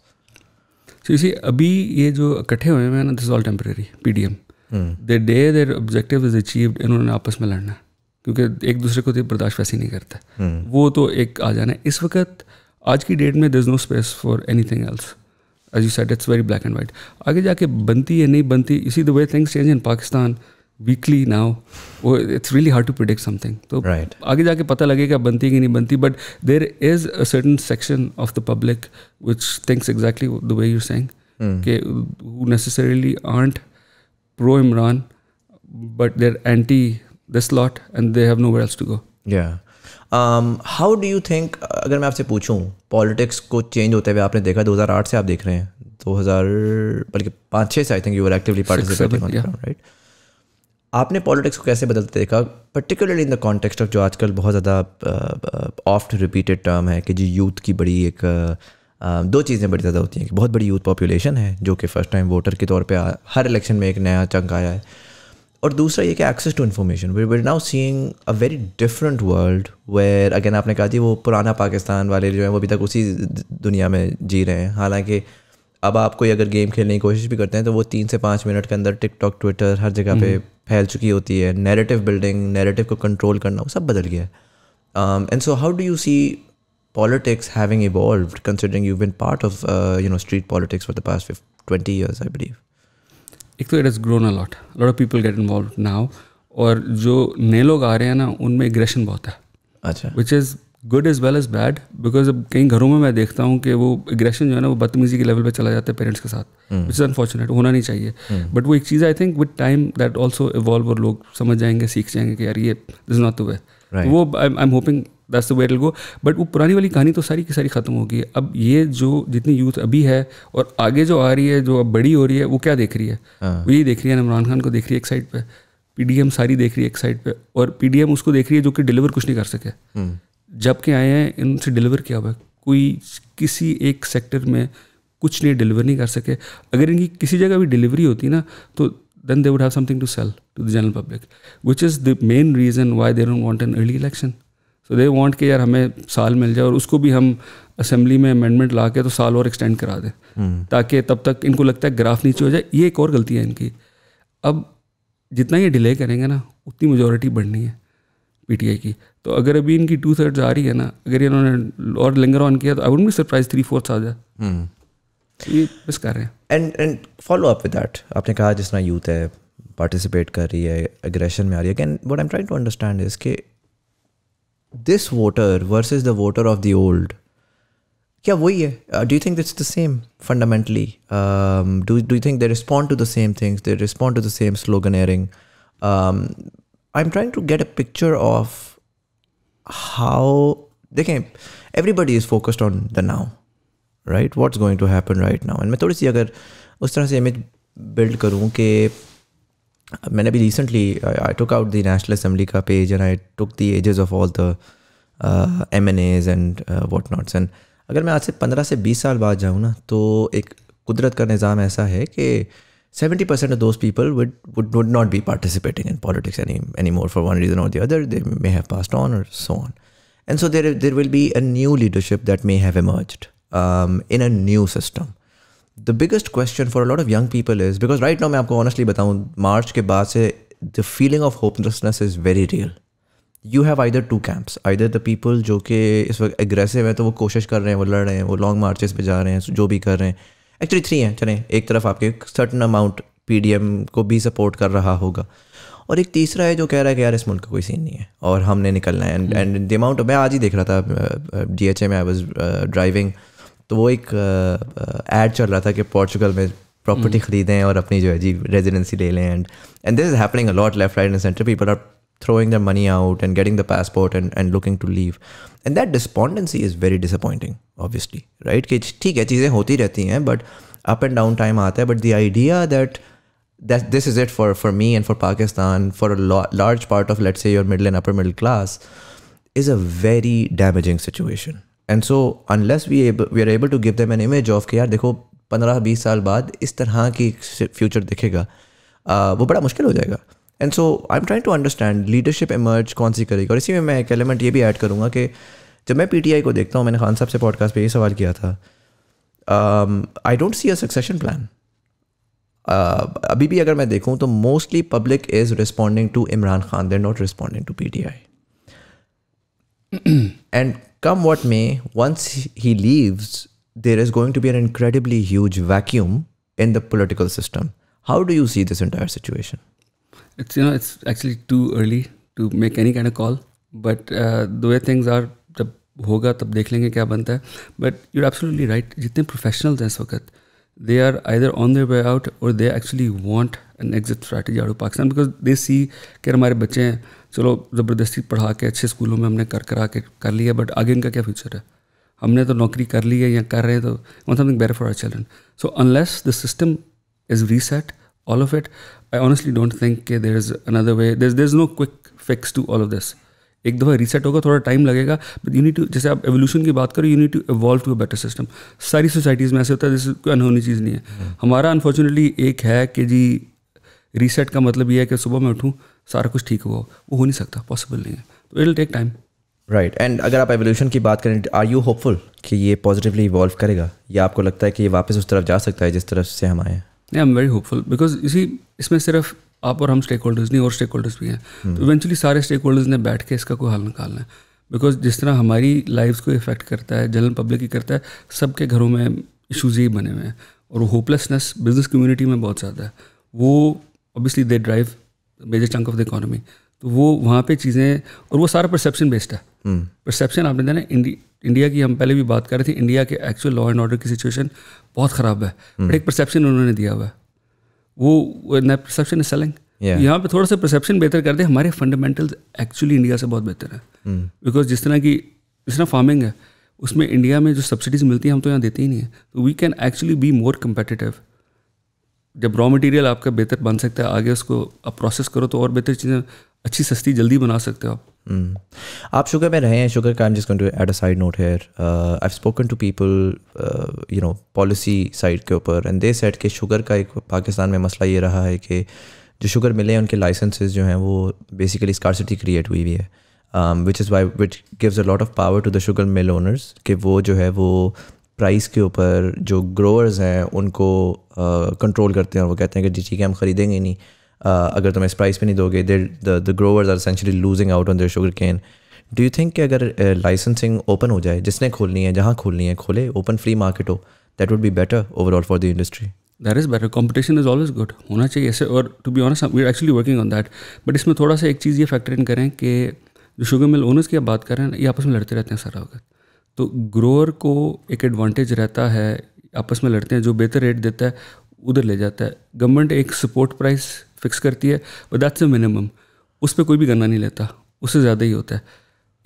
so इसी अभी ये जो इकट्ठे हुए हैं ना this all temporary P D M they the their objective is achieved इन्होंने आपस में लड़ना क्योंकि एक दूसरे को तो बर्दाश्त वैसे ही नहीं करता hmm. वो तो एक आ जाना इस वक्त आज की डेट में there is no space for anything else as you set it's very black and white आगे जाके बनती है नहीं बनती इसी the way things change in Pakistan weekly now it's really hard to predict something तो right. आगे जाके पता लगेगा बनती कि नहीं बनती but there is a certain section of the public which thinks exactly the way you sang के necessarily aren't pro Imran, but they're anti the slot and they have nowhere else to go. Yeah. Um, how do you think अगर मैं आपसे पूछूं politics को change होते हुए आपने देखा 2008 से आप देख रहे हैं 2000 बल्कि पाँच छः से I think you are actively participating on right आपने पॉलिटिक्स को कैसे बदलते देखा particularly in the context of जो आजकल बहुत ज़्यादा ऑफ्ट रिपीटेड टर्म है कि जी यूथ की बड़ी एक uh, दो चीज़ें बड़ी ज़्यादा होती हैं कि बहुत बड़ी यूथ पॉपुलेशन है जो कि फ़र्स्ट टाइम वोटर के तौर पर हर इलेक्शन में एक नया चंक आया है और दूसरा ये कि access to information we were now seeing a very different world where again आपने कहा थी वो पुराना पाकिस्तान वाले जो हैं वो अभी तक उसी दुनिया में जी रहे हैं हालांकि अब आप कोई अगर गेम खेलने की कोशिश भी करते हैं तो वो तीन से पाँच मिनट के अंदर टिकटॉक ट्विटर हर जगह पे हम्म। फैल चुकी होती है नैरेटिव बिल्डिंग नैरेटिव को कंट्रोल करना वो सब बदल गया है and so how do you see politics having evolved considering you've been part of uh, you know street politics for the past 20 years i believe it has grown a lot a lot of people get involved now or joe nelo garyana unme aggression bota which is good as well as bad because अब कई घरों में मैं देखता हूँ कि वो aggression जो है ना वो बदतमीजी के लेवल पर चला जाता है पेरेंट्स के साथ unfortunate. इज़ अनफॉर्चुनेट होना नहीं चाहिए बट वो एक चीज़ I think with time that also evolve और लोग समझ जाएंगे सीख जाएंगे कि यार ये दिस नॉट द वे वो I am hoping that's the way go but वो पुरानी वाली कहानी तो सारी की सारी ख़त्म होगी अब ये जो जितनी यूथ अभी है और आगे जो आ रही है जो अब बड़ी हो रही है वो क्या देख रही है हाँ। वो ये देख रही है इमरान खान को देख रही है एक साइड पर एम सारी देख रही है एक साइड पर और एम उसको देख रही है जो कि डिलीवर कुछ नहीं कर सके हम्म। जबकि आए हैं इनसे डिलीवर किया हुआ है कोई किसी एक सेक्टर में कुछ नहीं डिलीवर नहीं कर सके अगर इनकी किसी जगह भी डिलीवरी होती ना तो then they would have something to sell to the general public which is the main reason why they don't want an early election so they want कि यार हमें साल मिल जाए और उसको भी हम असेंबली में अमेंडमेंट ला के तो साल और एक्सटेंड करा दें हम्म। ताकि तब तक इनको लगता है ग्राफ नीचे हो जाए ये एक और गलती है इनकी अब जितना ये डिले करेंगे ना उतनी मेजोरिटी बढ़नी है पी की तो अगर अभी इनकी टू थर्ड्स आ रही है ना अगर इन्होंने और लिंगर ऑन किया तो I would be surprise three fourth आ जाए हम्म। तो ये बस कर रहे हैं and and follow up with that आपने कहा जिस तरह यूथ है पार्टिसिपेट कर रही है एग्रेशन में आ रही है can what I am trying to understand is this voter versus the voter of the old क्या वही है do you think it's the same fundamentally do do think they respond to the same things they respond to the same slogan airing I am trying to get a picture of how देखें everybody is focused on the now right what's going to happen right now and मैं थोड़ी सी अगर उस तरह से image build करूँ कि मैंने अभी recently I took out the national assembly का page and I took the ages of all the M N As and what nots एंड अगर मैं आज से पंद्रह से बीस साल बाद जाऊँ ना तो एक कुदरत का निज़ाम ऐसा है कि seventy percent of those people would would would not be participating in politics any any more for one reason or the other they may have pass on or so on and so there there will be a new leadership that may have emerge in a new system the biggest question for lot of young people is because right now मैं आपको honestly बताऊँ मार्च के बाद से the feeling of hopelessness is very real you have either two camps either the people जो कि इस वक्त एग्रेसिव है तो वो कोशिश कर रहे हैं वो लड़ रहे हैं वो लॉन्ग मार्चेस पे जा रहे हैं जो भी कर रहे हैं एक्चुअली थ्री हैं चलें एक तरफ आपके certain amount P D M को भी सपोर्ट कर रहा होगा और एक तीसरा है जो कह रहा है कि यार इस मुल्क का कोई सीन नहीं है और हमने निकलना है एंड एंड द अमाउंट मैं आज ही देख रहा था डी एच ए में आई वॉज ड्राइविंग uh, तो वो एक ऐड चल रहा था कि पोर्चुगल में प्रॉपर्टी खरीदें और अपनी जो है जी रेजिडेंसी ले लें and and this is happening a lot left right and centre people are throwing their money out and getting the passport and, and looking to leave and that despondency is very disappointing obviously right कि ठीक है चीज़ें होती रहती हैं but up and down time आता है but the idea that that this is it for for me and for Pakistan for a large part of let's say your middle and upper middle class is a very damaging situation and so unless we we are able to give them an image of कि यार देखो पंद्रह बीस साल बाद इस तरह की फ्यूचर दिखेगा uh, वो बड़ा मुश्किल हो जाएगा and so I am trying to understand leadership emerge कौन सी करेगी और इसी में मैं एक एलिमेंट ये भी ऐड करूँगा कि जब मैं पीटीआई को देखता हूँ मैंने खान साहब से पॉडकास्ट पे ये सवाल किया था I don't see a succession plan अभी भी अगर मैं देखूँ तो mostly public is responding to Imran Khan there not responding to P T I and come what may, once he leaves, there is going to be an incredibly huge vacuum in the political system. How do you see this entire situation? It's you know it's actually too early to make any kind of call, but uh, the way things are, जब होगा तब देख लेंगे क्या बनता है. But you're absolutely right. जितने professionals हैं इस they are either on their way out or they actually want an exit strategy out of Pakistan because they see कि हमारे बच्चे हैं चलो ज़बरदस्ती पढ़ा के अच्छे स्कूलों में हमने कर करा के कर लिया बट आगे इनका क्या फ्यूचर है हमने तो नौकरी कर ली है या कर रहे हैं तो want something better for our children so unless the system is reset all of it I honestly don't think के there is another way there there is no quick fix to all of this एक दफ़ा reset होगा थोड़ा time लगेगा but you need to जैसे आप evolution की बात करो you need to evolve to a better system सारी सोसाइटीज़ में ऐसे होता है जैसे कोई अनहोनी चीज़ नहीं है हम्म। हमारा अनफॉर्चुनेटली एक है कि जी रीसेट का मतलब ये है कि सुबह मैं उठूँ सारा कुछ ठीक हुआ वो हो नहीं सकता पॉसिबल नहीं है तो it take time right and अगर आप एवोल्यूशन की बात करें आर यू होपफुल कि ये पॉजिटिवली इवॉल्व करेगा या आपको लगता है कि ये वापस उस तरफ जा सकता है जिस तरफ से हम आए हैं I am very hopeful because इसी इसमें सिर्फ आप और हम स्टेक होल्डर्स नहीं और स्टेक होल्डर्स भी हैं तो इवेंचुअली hmm. सारे स्टेक होल्डर्स ने बैठ के इसका कोई हल निकालना है बिकॉज जिस तरह हमारी लाइफ को इफेक्ट करता है जनरल पब्लिक ही करता है सबके घरों में इशूज़ ही बने हुए हैं और होपलेसनेस बिजनेस कम्युनिटी में बहुत ज़्यादा है वो obviously they drive major chunk of the economy तो वो वहाँ पे चीज़ें और वो सारा परसेप्शन बेस्ड है परसेप्शन हम्म। आपने देना इंडी, इंडिया की हम पहले भी बात कर रहे थे इंडिया के एक्चुअल लॉ एंड ऑर्डर की सिचुएशन बहुत ख़राब है हम्म। बट एक परसेप्शन उन्होंने दिया हुआ है वो परसेप्शन इज सेलिंग Yeah. यहाँ पे थोड़ा सा परसेप्शन बेहतर कर दे हमारे फंडामेंटल्स एक्चुअली इंडिया से बहुत बेहतर है बिकॉज हम्म। hmm. जिस तरह की जिस तरह फार्मिंग है उसमें इंडिया में जो सब्सिडीज मिलती हैं हम तो यहाँ देते ही नहीं है तो we can actually be more competitive जब रॉ मटेरियल आपका बेहतर बन सकता है आगे उसको आप प्रोसेस करो तो और बेहतर चीज़ें अच्छी सस्ती जल्दी बना सकते हो आप हम्म। आप शुगर में रहे हैं शुगर का I am just at a side note here I have spoken to people you know policy side के ऊपर एंड दे सेट के शुगर का एक पाकिस्तान में मसला ये रहा है कि जो शुगर मिले हैं उनके लाइसेंसेज जो हैं वो बेसिकली स्कॉसिटी क्रिएट हुई हुई है which is why which gives a lot of power to the sugar mill owners कि वो जो है वो प्राइस के ऊपर जो ग्रोअर्स हैं उनको कंट्रोल करते हैं वो कहते हैं कि जी ठीक है हम ख़रीदेंगे नहीं uh, अगर तुम तो इस प्राइस पे नहीं दोगे there the growers are century losing out on their sugar can do you think कि अगर लाइसेंसिंग uh, ओपन हो जाए जिसने खोलनी है जहाँ खोलनी है खोले ओपन फ्री मार्केट हो that would be better overall for the industry that is better competition is always good होना चाहिए ऐसे और to be honest we are actually working on that but इसमें थोड़ा सा एक चीज़ ये फैक्टर इन करें कि जो शुगर मिल ओनर्स की आप बात करें ये आपस में लड़ते रहते हैं सारा वक्त तो ग्रोअर को एक एडवांटेज रहता है आपस में लड़ते हैं जो बेहतर रेट देता है उधर ले जाता है गवर्नमेंट एक सपोर्ट प्राइस फिक्स करती है बट दैट्स अ मिनिमम उस पर कोई भी गन्ना नहीं लेता उससे ज़्यादा ही होता है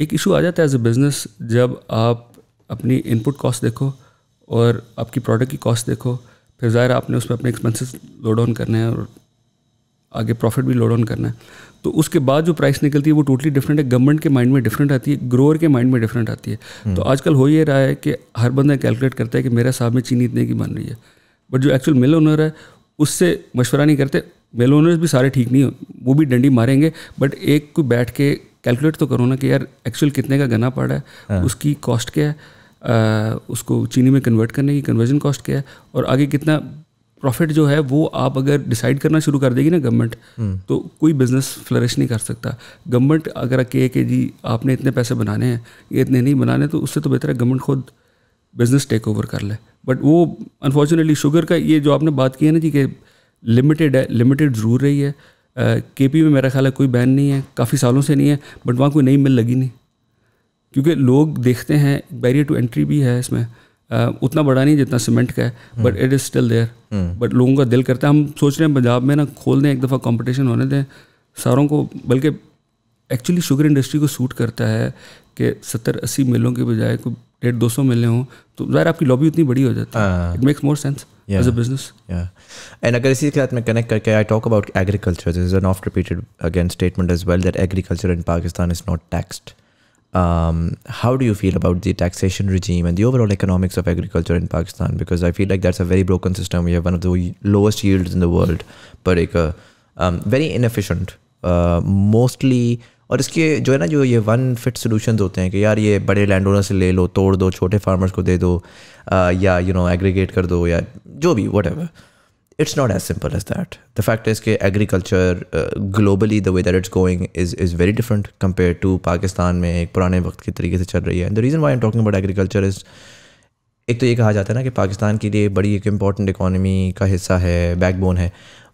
एक इशू आ जाता है एज अ बिज़नेस जब आप अपनी इनपुट कॉस्ट देखो और आपकी प्रोडक्ट की कॉस्ट देखो फिर ज़ाहिर आपने उसमें अपने एक्सपेंसेस लोड ऑन करने हैं और आगे प्रॉफिट भी लोड ऑन करना है तो उसके बाद जो प्राइस निकलती है वो टोटली डिफरेंट है गवर्नमेंट के माइंड में डिफरेंट आती है ग्रोअर के माइंड में डिफरेंट आती है हम्म। तो आजकल हो ये रहा है कि हर बंदा कैलकुलेट करता है कि मेरे हिसाब में चीनी इतने की बन रही है बट जो एक्चुअल मिल ओनर है उससे मशवरा नहीं करते मिल ओनर्स भी सारे ठीक नहीं वो भी डंडी मारेंगे बट एक को बैठ के कैलकुलेट तो करो ना कि यार एक्चुअल कितने का गना पड़ा है हाँ। उसकी कॉस्ट क्या है आ, उसको चीनी में कन्वर्ट करने की कन्वर्जन कॉस्ट क्या है और आगे कितना प्रॉफिट जो है वो आप अगर डिसाइड करना शुरू कर देगी ना गवर्नमेंट हम्म। तो कोई बिजनेस फ्लरिश नहीं कर सकता गवर्नमेंट अगर कहे कि जी आपने इतने पैसे बनाने हैं ये इतने नहीं बनाने तो उससे तो बेहतर है गवर्नमेंट खुद बिजनेस टेक ओवर कर ले बट वो अनफॉर्चुनेटली शुगर का ये जो आपने बात की है ना जी कि लिमिटेड है लिमिटेड ज़रूर रही है के uh, पी में मेरा ख्याल है कोई बैन नहीं है काफ़ी सालों से नहीं है बट वहाँ कोई नई मिल लगी नहीं क्योंकि लोग देखते हैं बैरियर टू एंट्री भी है इसमें Uh, उतना बड़ा नहीं जितना सीमेंट का है but it is still there but लोगों का दिल करता है हम सोच रहे हैं पंजाब में ना खोल दें एक दफ़ा कंपटीशन होने दें सारों को बल्कि एक्चुअली शुगर इंडस्ट्री को सूट करता है कि सत्तर अस्सी मिलों के बजाय कोई डेढ़ दो सौ मिले हों तो ज़ाहिर आपकी लॉबी उतनी बड़ी हो जाती है it makes more sense as a business and अगर इसी के साथ में कनेक्ट करके I talk about agriculture this is an of repeated again statement is well that agriculture in Pakistan is not taxed um, how do you feel about the taxation regime and the overall economics of agriculture in Pakistan? Because I feel like that's a very broken system. We have one of the lowest yields in the world per acre, um, very inefficient. Uh, mostly और इसके जो है ना जो ये one fit solution होते हैं कि यार ये बड़े लैंड ओनर से ले लो तोड़ दो छोटे फार्मर्स को दे दो आ, या यू नो एग्रीगेट कर दो या जो भी whatever it's not as simple as that the fact is के agriculture globally the way that it's going is is very different compare to Pakistan में एक पुराने वक्त के तरीके से चल रही है the reason why am talking about agriculture is एक तो ये कहा जाता है ना कि पाकिस्तान के लिए बड़ी एक इम्पॉर्टेंट इकानमी का हिस्सा है बैकबोन है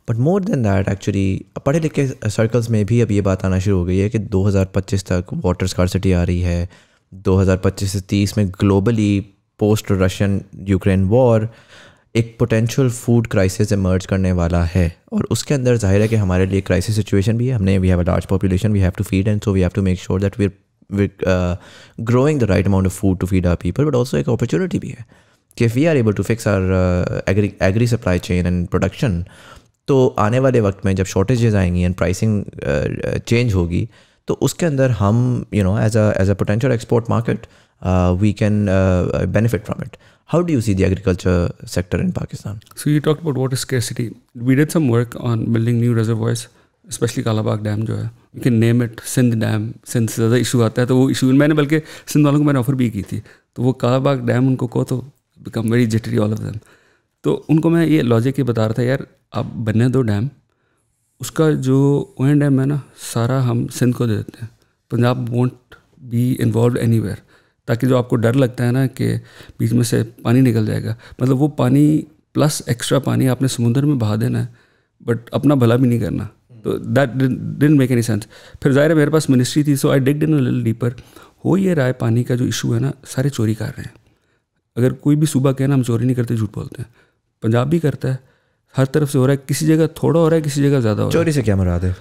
but more than that actually पढ़े लिखे सर्कल्स uh, में भी अब ये बात आना शुरू हो गई है कि दो हज़ार पच्चीस तक वाटर स्कॉसिटी आ रही है दो हज़ार पच्चीस से तीस में globally post Russian Ukraine war एक पोटेंशियल फूड क्राइसिस इमर्ज करने वाला है और उसके अंदर जाहिर है कि हमारे लिए क्राइसिस सिचुएशन भी है हमने we have a large population we have to feed and so we have to make sure that we are growing the right amount of food to feed our people but also एक opportunity भी है कि we are able to fix our agri agri supply chain and production तो आने वाले वक्त में जब शॉर्टेजेज आएंगी एंड प्राइसिंग चेंज होगी तो उसके अंदर हम you know as as a potential export market we can benefit from it How do you see the agriculture sector in Pakistan? So you talked about water scarcity. We did some work on building new reservoirs, especially Kalabagh Dam जो है you can name it Sindh dam Sindh से ज़्यादा issue आता है तो वो issue मैंने बल्कि सिंध वालों को मैंने ऑफर भी की थी तो वो कालाबाग डैम उनको को तो become very jittery all of them तो उनको मैं ये लॉजिक ये बता रहा था यार आप बनने दो डैम उसका जो ओ डैम है ना सारा हम सिंध को दे देते हैं Punjab won't be involve anywhere ताकि जो आपको डर लगता है ना कि बीच में से पानी निकल जाएगा मतलब वो पानी प्लस एक्स्ट्रा पानी आपने समुंदर में बहा देना है बट अपना भला भी नहीं करना तो दैट डिन मेक एनी सेंस फिर जाहिर है मेरे पास मिनिस्ट्री थी सो आई डिग डिन डीपर हो ये राय पानी का जो इशू है ना सारे चोरी कर रहे हैं अगर कोई भी सुबह कहना ना हम चोरी नहीं करते झूठ बोलते हैं पंजाब भी करता है हर तरफ से हो रहा है किसी जगह थोड़ा हो रहा है किसी जगह ज़्यादा हो रहा है चोरी से क्या मरा दे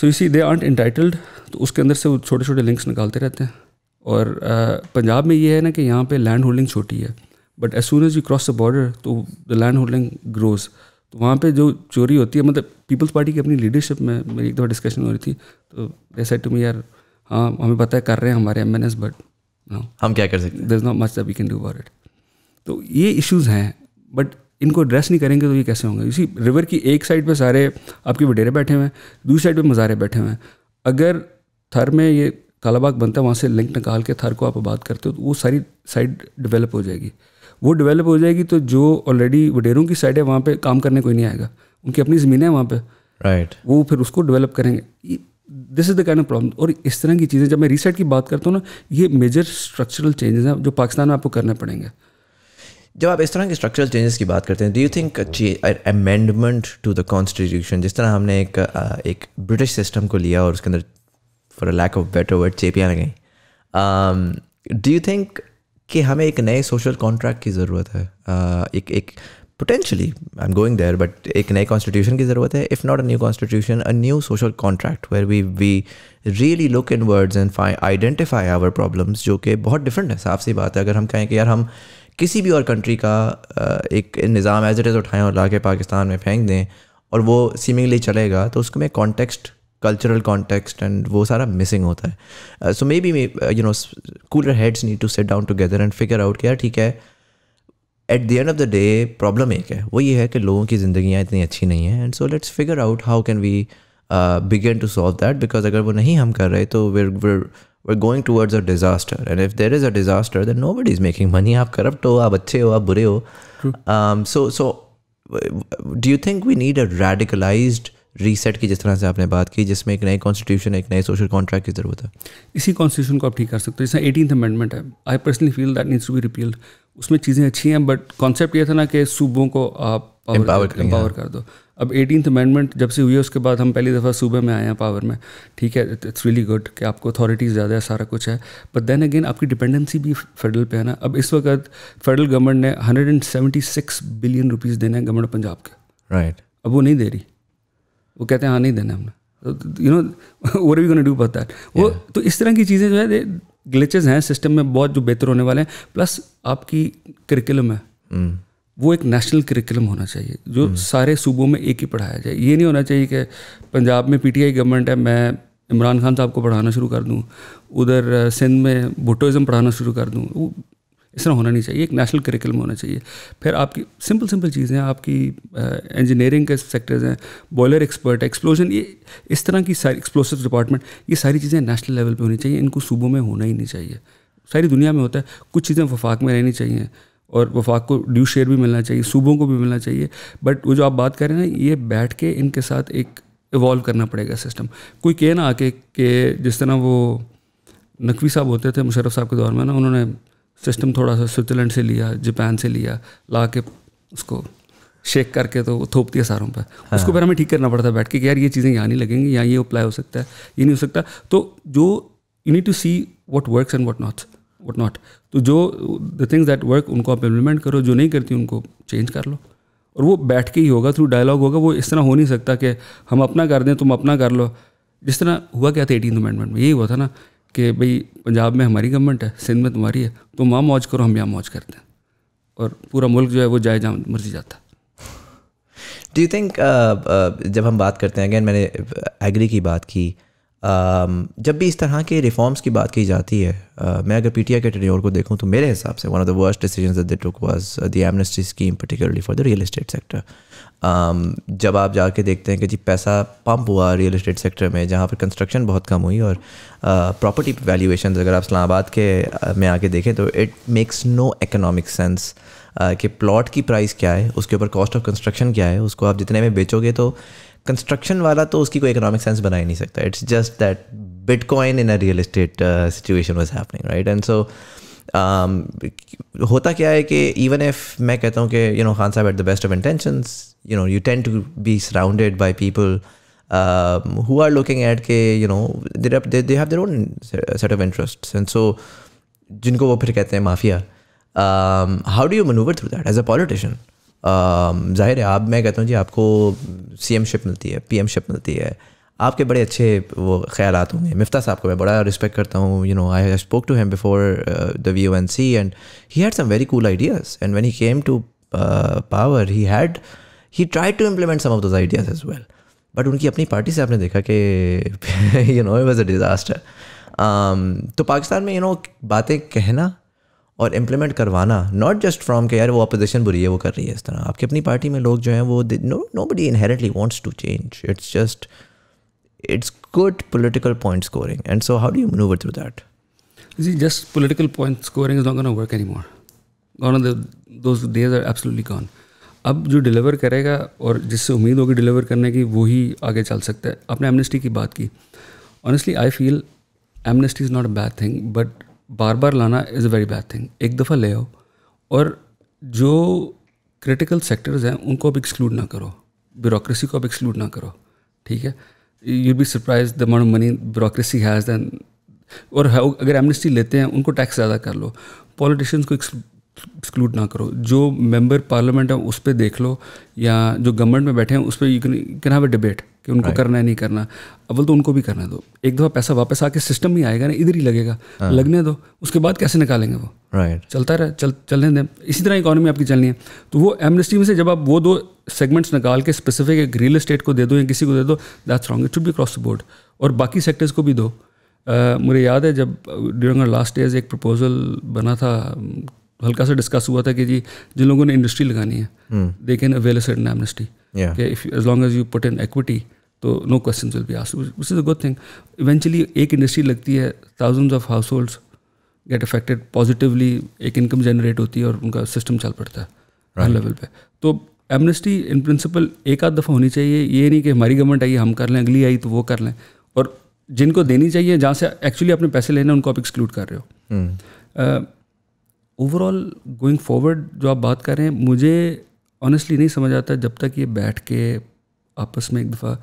सो इसी दे आंट इंटाइटल्ड तो उसके अंदर से वो छोटे छोटे लिंक्स निकालते रहते हैं और पंजाब में ये है ना कि यहाँ पे लैंड होल्डिंग छोटी है but as soon as you cross the border तो द लैंड होल्डिंग ग्रोज़ तो वहाँ पे जो चोरी होती है मतलब पीपल्स पार्टी की अपनी लीडरशिप में मेरी एक दफ़ा डिस्कशन हो रही थी तो जैसे टू मी यार हाँ हमें पता है कर रहे हैं हमारे एम एन एस बट नो हम क्या कर सकते हैं not much that we can do about it तो ये इश्यूज़ हैं बट इनको एड्रेस नहीं करेंगे तो ये कैसे होंगे इसी रिवर की एक साइड पे सारे आपके वडेरे बैठे हुए हैं दूसरी साइड पे मज़ारे बैठे हुए हैं अगर थर में ये कालाबाग बनता है वहाँ से लिंक निकाल के थार को आप बात करते हो तो वो सारी साइड डेवलप हो जाएगी वो डेवलप हो जाएगी तो जो ऑलरेडी वडेरों की साइड है वहाँ पे काम करने कोई नहीं आएगा उनकी अपनी ज़मीन है वहाँ पे राइट right. वो फिर उसको डेवलप करेंगे this is the kind of problem और इस तरह की चीज़ें जब मैं रिसेट की बात करता हूँ ना ये मेजर स्ट्रक्चरल चेंजेस हैं जो पाकिस्तान में आपको करने पड़ेंगे जब आप इस तरह के स्ट्रक्चरल चेंजेस की बात करते हैं do you think amendment to the constitution जिस तरह हमने एक एक ब्रिटिश सिस्टम को लिया और उसके अंदर for a lack of better word चेपियाँ लगें डू यू थिंक कि हमें एक नए सोशल कॉन्ट्रैक्ट की ज़रूरत है uh, एक एक potentially I am going there but एक नए कॉन्स्टिट्यूशन की ज़रूरत है if not a new constitution a new social contract where we we really look in words and identify our problems जो कि बहुत डिफरेंट है साफ सी बात है अगर हम कहें कि यार हम किसी भी और कंट्री का uh, एक निज़ाम एज इट इज़ उठाएँ और ला के पाकिस्तान में फेंक दें और वो सीमिंगली चलेगा तो उसमें कॉन्टेक्स्ट कल्चरल कॉन्टेक्स्ट एंड वो सारा मिसिंग होता है so maybe you know cooler heads need to set down together and figure out किया ठीक है at the end of the day problem एक है वो ये है कि लोगों की ज़िंदगियाँ इतनी अच्छी नहीं हैं and so let's figure out how can we begin to solve that because अगर वो नहीं हम कर रहे तो we're we're we're going towards a disaster and if there is a disaster then nobody is making money आप corrupt हो आप अच्छे हो आप बुरे हो so so do you think we need a radicalized reset की जिस तरह से आपने बात की जिसमें एक नए कॉन्स्टिट्यूशन एक नए सोशल कॉन्ट्रैक्ट की जरूरत है इसी कॉन्स्टिट्यूशन को आप ठीक कर सकते हो जैसे एटीन अमेंडमेंट है I personally feel that needs to be repealed उसमें चीज़ें अच्छी हैं बट कॉन्सेप्ट यह था ना कि सूबों को आप एम्पावर हाँ। कर दो अब एटीन अमेंडमेंट जब से हुई है उसके बाद हम पहली दफ़ा सूबे में आए हैं पावर में ठीक है इट्स रियली गुड कि आपको अथॉरिटीज़ ज़्यादा है सारा कुछ है बट देन अगेन आपकी डिपेंडेंसी भी फेडरल पे है ना अब इस वक्त फेडरल गवर्नमेंट ने 176 बिलियन रुपीस देना है गवर्नमेंट पंजाब के राइट right. अब वो नहीं दे रही वो कहते हैं हाँ नहीं देना हमने यू नो तो, तो, वो वी गोना पता है वो तो इस तरह की चीज़ें जो है ग्लेचेज हैं सिस्टम में बहुत जो बेहतर होने वाले हैं प्लस आपकी करिकुलम है hmm. वो एक नेशनल करिकुलम होना चाहिए जो hmm. सारे सूबों में एक ही पढ़ाया जाए ये नहीं होना चाहिए कि पंजाब में पीटीआई गवर्नमेंट है मैं इमरान खान साहब को पढ़ाना शुरू कर दूँ उधर सिंध में भुटोज़म पढ़ाना शुरू कर दूँ वो इस तरह होना नहीं चाहिए एक नेशनल करिकुलम होना चाहिए फिर आपकी सिंपल सिंपल चीज़ें आपकी इंजीनियरिंग के सेक्टर्स हैं बॉयलर एक्सपर्ट एक्सप्लोजन ये इस तरह की सारी एक्सप्लोसिव डिपार्टमेंट ये सारी चीज़ें नेशनल लेवल पर होनी चाहिए इनको सूबों में होना ही नहीं चाहिए सारी दुनिया में होता है कुछ चीज़ें वफाक में रहनी चाहिए और वफाक को ड्यू शेयर भी मिलना चाहिए सूबों को भी मिलना चाहिए बट वो जो आप बात कर रहे हैं ना ये बैठ के इनके साथ एक इवॉल्व करना पड़ेगा सिस्टम कोई कहे ना आके कि जिस तरह वो नकवी साहब होते थे मुशरफ साहब के दौर में ना उन्होंने सिस्टम थोड़ा सा स्विट्ज़रलैंड से लिया जापान से लिया ला के उसको शेक करके तो वो थोप दिया सारों पर हाँ। उसको फिर हमें ठीक करना पड़ता है बैठ के यार ये चीज़ें यहाँ नहीं लगेंगी यहाँ ये अप्लाई हो सकता है ये नहीं हो सकता तो जो you need to see what work and what not what not तो जो द थिंग्स दैट वर्क उनको आप इम्प्लीमेंट करो जो नहीं करती उनको चेंज कर लो और वो बैठ के ही होगा थ्रू डायलॉग होगा वो इस तरह हो नहीं सकता कि हम अपना कर दें तुम अपना कर लो जिस तरह हुआ क्या था एटीन अमेंडमेंट में यही हुआ था ना कि भाई पंजाब में हमारी गवर्नमेंट है सिंध में तुम्हारी है तुम वहाँ मौज करो हम यहाँ मौज करते हैं और पूरा मुल्क जो है वो जाए जहाँ मर्जी जाता है डू यू थिंक जब हम बात करते हैं अगेन मैंने एग्री uh, की बात की Um, जब भी इस तरह के रिफॉर्म्स की बात की जाती है uh, मैं अगर पी टी आई के टेन्योर को देखूँ तो मेरे हिसाब से one of the worst decision they took was the amnesty scheme particularly for the real estate sector जब आप जाके देखते हैं कि जी पैसा पम्प हुआ रियल इस्टेट सेक्टर में जहाँ पर कंस्ट्रक्शन बहुत कम हुई और प्रॉपर्टी uh, वैल्यूएशन अगर आप इस्लामाबाद के uh, में आके देखें तो it makes no economic sense कि प्लॉट की प्राइस क्या है उसके ऊपर कॉस्ट ऑफ कंस्ट्रक्शन क्या है उसको आप जितने में बेचोगे तो कंस्ट्रक्शन वाला तो उसकी कोई इकोनॉमिक सेंस बना ही नहीं सकता it's just that bitcoin in a real estate situation was happening right and so होता क्या है कि इवन इफ मैं कहता हूँ कि you know Khan Sahab at the best of intentions you know you tend to be surrounded by people who are looking at के you know they have their own set of interest and so जिनको वो फिर कहते हैं mafia how do you manoeuvre through that as a politician जाहिर है आप मैं कहता हूँ जी आपको सी एम शिप मिलती है पी एम शिप मिलती है आपके बड़े अच्छे वो ख्याल होंगे मिफ्ता साहब को मैं बड़ा रिस्पेक्ट करता हूँ you know I spoke to him before the V N C and he had some very cool ideas and when he came to power he had he try to implement some of those ideas as well but उनकी अपनी party से आपने देखा कि you know it was a disaster तो पाकिस्तान में you know बातें कहना और इम्प्लीमेंट करवाना नॉट जस्ट फ्रॉम के यार वो अपोजिशन बुरी है वो कर रही है इस तरह आपकी अपनी पार्टी में लोग जो हैं वो nobody inherently wants to change it's just it's good political point scoring and so how do you manoeuvre through that जी just political point scoring is not gonna work any more gone are absolutely gone अब जो deliver करेगा और जिससे उम्मीद होगी deliver करने की वही आगे चल सकता है आपने एमनेस्टी की बात की honestly I feel amnesty is not a bad thing but बार बार लाना is a very bad thing एक दफ़ा ले आओ और जो क्रिटिकल सेक्टर्स हैं उनको अब एक्सक्लूड ना करो ब्यूरोक्रेसी को अब एक्सक्लूड ना करो ठीक है you be surprise the amount money bureaucracy has then और अगर एमनेस्टी लेते हैं उनको टैक्स ज़्यादा कर लो पॉलिटिशियंस को एक्सक्लूड ना करो जो मेंबर पार्लियामेंट है उस पर देख लो या जो गवर्नमेंट में बैठे हैं उस पर you can have a debate कि उनको करना है नहीं करना अव्वल तो उनको भी करने दो एक दफ़ा पैसा वापस आके सिस्टम ही आएगा ना इधर ही लगेगा हाँ। लगने दो उसके बाद कैसे निकालेंगे वो राइट चलता रहे चल चलने दें इसी तरह इकोनॉमी आपकी चलनी है तो वो एमनेस्टी में से जब आप वो दो सेगमेंट्स निकाल के स्पेसिफिक एक रियल इस्टेट को दे दो या किसी को दे दो that's wrong it should be cross the board और बाकी सेक्टर्स को भी दो Uh, मुझे याद है जब ड्यूरिंग लास्ट डेज एक प्रपोजल बना था हल्का सा डिस्कस हुआ था कि जी जिन लोगों ने इंडस्ट्री लगानी है they can avail certain amnesty as long as you put in equity तो नो क्वेश्चन विल बी आस which is a good thing eventually एक इंडस्ट्री लगती है thousands of households get affected positively एक income generate होती है और उनका सिस्टम चल पड़ता है हर लेवल पे तो एमनेस्टी इन प्रिंसिपल एक आध दफ़ा होनी चाहिए ये नहीं कि हमारी गवर्नमेंट आई हम कर लें अगली आई तो वो कर लें और जिनको देनी चाहिए जहाँ से एक्चुअली अपने पैसे लेने उनको आप एक्सक्लूड कर रहे हो ओवरऑल गोइंग फॉरवर्ड जो आप बात कर रहे हैं मुझे ऑनेस्टली नहीं समझ आता जब तक ये बैठ के आपस में एक दफ़ा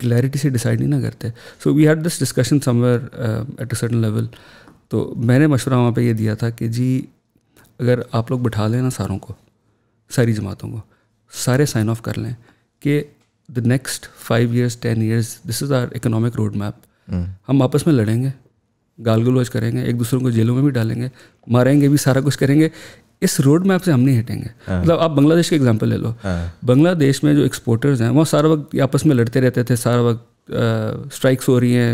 क्लैरिटी से डिसाइड नहीं ना करते so we had this discussion somewhere at a certain level तो मैंने मशवरा वहाँ पे ये दिया था कि जी अगर आप लोग बिठा लें ना सारों को सारी जमातों को सारे साइन ऑफ कर लें कि the next five years ten years this is our economic road map हम आपस में लड़ेंगे गाल गलोज करेंगे एक दूसरे को जेलों में भी डालेंगे मारेंगे भी सारा कुछ करेंगे इस रोड मैप से हम नहीं हटेंगे हाँ। मतलब आप बांग्लादेश का एग्जाम्पल ले लो हाँ। बांग्लादेश में जो एक्सपोर्टर्स हैं वो सारा वक्त आपस में लड़ते रहते थे सारा वक्त स्ट्राइक्स हो रही हैं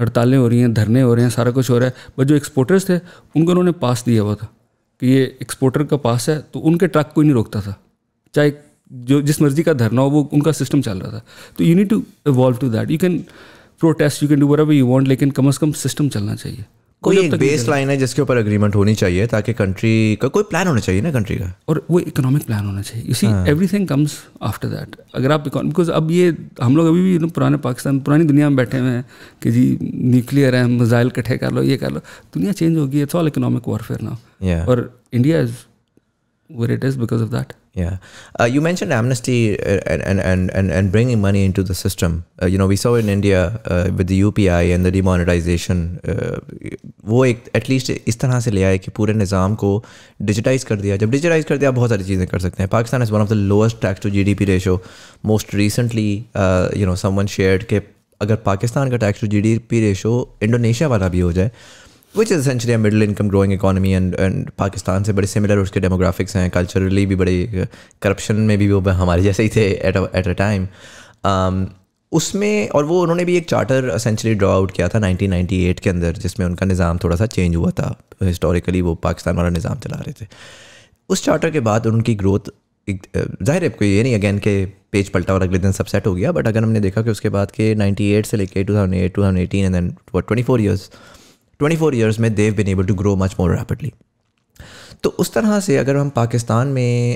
हड़तालें हो रही हैं धरने हो रहे हैं सारा कुछ हो रहा है बट जो एक्सपोर्टर्स थे उनको उन्होंने पास दिया हुआ था कि ये एक्सपोर्टर का पास है तो उनके ट्रक कोई नहीं रोकता था चाहे जो जिस मर्जी का धरना हो वो उनका सिस्टम चल रहा था तो you need to evolve to that you can protest you can do whatever you want लेकिन कम अज़ कम सिस्टम चलना चाहिए कोई एक बेस लाइन है जिसके ऊपर अग्रीमेंट होनी चाहिए ताकि कंट्री का कोई प्लान होना चाहिए ना कंट्री का और वो इकोनॉमिक प्लान होना चाहिए you see everything comes after that अगर आप बिकॉज अब ये हम लोग अभी भी पुराने पाकिस्तान पुरानी दुनिया में बैठे हुए हैं कि जी न्यूक्लियर है मिज़ाइल इकट्ठे कर लो ये कर लो दुनिया चेंज होगी इट्स ऑल इकोनॉमिक वॉरफेयर ना और India is where it is because of that. Yeah, uh, you mentioned amnesty and and and and bringing money into the system. Uh, you know, we saw in India uh, with the UPI and the demonetization. वो एक at least इस तरह से ले आए कि पूरे निज़ाम को डिजिटाइज कर दिया जब डिजिटाइज कर दिया आप बहुत सारी चीज़ें कर सकते हैं Pakistan is one of the lowest tax to GDP ratio most recently you know someone shared के अगर पाकिस्तान का tax to GDP ratio Indonesia वाला भी हो जाए which is essentially middle income growing economy and and Pakistan से बड़े सिमिलर उसके डेमोग्राफिक्स हैं कल्चरली भी बड़े करप्शन uh, में भी वो हमारे जैसे ही थे एट अ टाइम उसमें और वो उन्होंने भी एक चार्टर सेंचुरी ड्रॉ आउट किया था 1998 के अंदर जिसमें उनका निज़ाम थोड़ा सा चेंज हुआ था हिस्टोरिकली वो पाकिस्तान वाला निज़ाम चला रहे थे उस चार्टर के बाद उनकी ग्रोथ uh, जाहिर है कोई ये नहीं अगेन के पेज पलटा और अगले दिन सब सेट हो गया बट अगर हमने देखा कि उसके बाद के 98 से लेके 2008 2018 and then four years twenty four years में they've been able to grow much more rapidly तो उस तरह से अगर हम पाकिस्तान में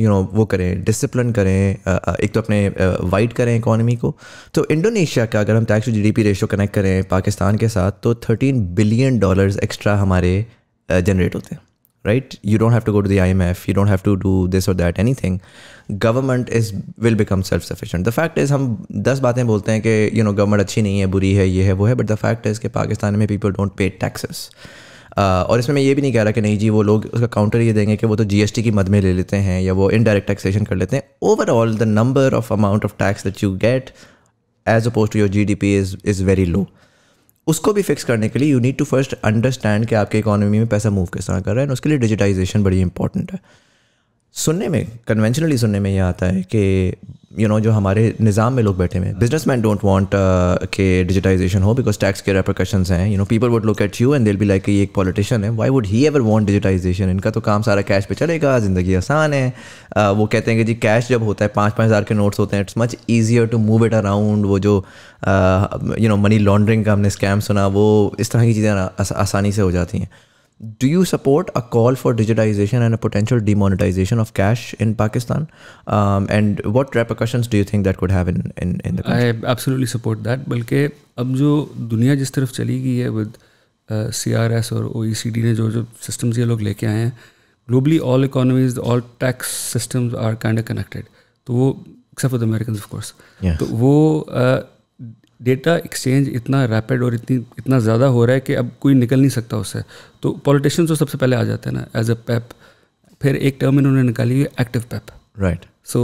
यू नो वो करें डिसिप्लिन करें आ, एक तो अपने वाइड करें इकॉनमी को तो इंडोनेशिया का अगर हम tax to GDP ratio connect करें पाकिस्तान के साथ तो थर्टीन बिलियन डॉलर्स एक्स्ट्रा हमारे जनरेट होते हैं right you don't have to go to the imf you don't have to do this or that anything government is will become self sufficient the fact is हम 10 बातें बोलते हैं कि you know government अच्छी नहीं है बुरी है ये है वो है but the fact is कि Pakistan में people don't pay taxes Uh, और इसमें मैं ये भी नहीं कह रहा कि नहीं जी वो लोग उसका काउंटर ये देंगे कि वो तो जीएसटी की मद में ले लेते हैं या वो इनडायरेक्ट टैक्सेशन कर लेते हैं overall the number of amount of tax that you get as opposed to your G D P is is very low उसको भी फिक्स करने के लिए you need to first understand कि आपके इकोनॉमी में पैसा मूव किस तरह कर रहा है उसके लिए डिजिटाइजेशन बड़ी इंपॉर्टेंट है सुनने में कन्वेंशनली सुनने में ये आता है कि यू you नो know, जो हमारे निज़ाम में लोग बैठे हुए हैं बिजनेस मैन डोंट वॉन्ट के डिजिटाइजेशन हो बिकॉज टैक्स के रेप्रकशंस हैं you know people would look at you and they'll be like ये एक पॉलिटिशियन है why would he ever want digitization इनका तो काम सारा कैश पे चलेगा ज़िंदगी आसान है uh, वो कहते हैं कि जी कैश जब होता है पाँच पाँच हज़ार के नोट्स होते हैं it's much easier to move it around वो जो यू नो मनी लॉन्ड्रिंग का हमने स्कैम सुना वो इस तरह की चीज़ें आसानी से हो जाती हैं do you support a call for digitization and a potential demonetization of cash in Pakistan? Um, and what repercussions do you think that could have in, in, in the country? I absolutely support that. बल्कि अब जो दुनिया जिस तरफ चली गई है with C R S और ओ ई सी डी ने जो जो सिस्टम्स ये लोग लेके आए हैं globally all economies all tax systems are kind of connected तो वो except for the American of course तो वो uh, डेटा एक्सचेंज इतना रैपिड और इतनी इतना ज़्यादा हो रहा है कि अब कोई निकल नहीं सकता उससे तो पॉलिटिशियंस तो सबसे पहले आ जाते हैं ना एज अ पैप फिर एक टर्म इन्होंने निकाली है एक्टिव पैप राइट सो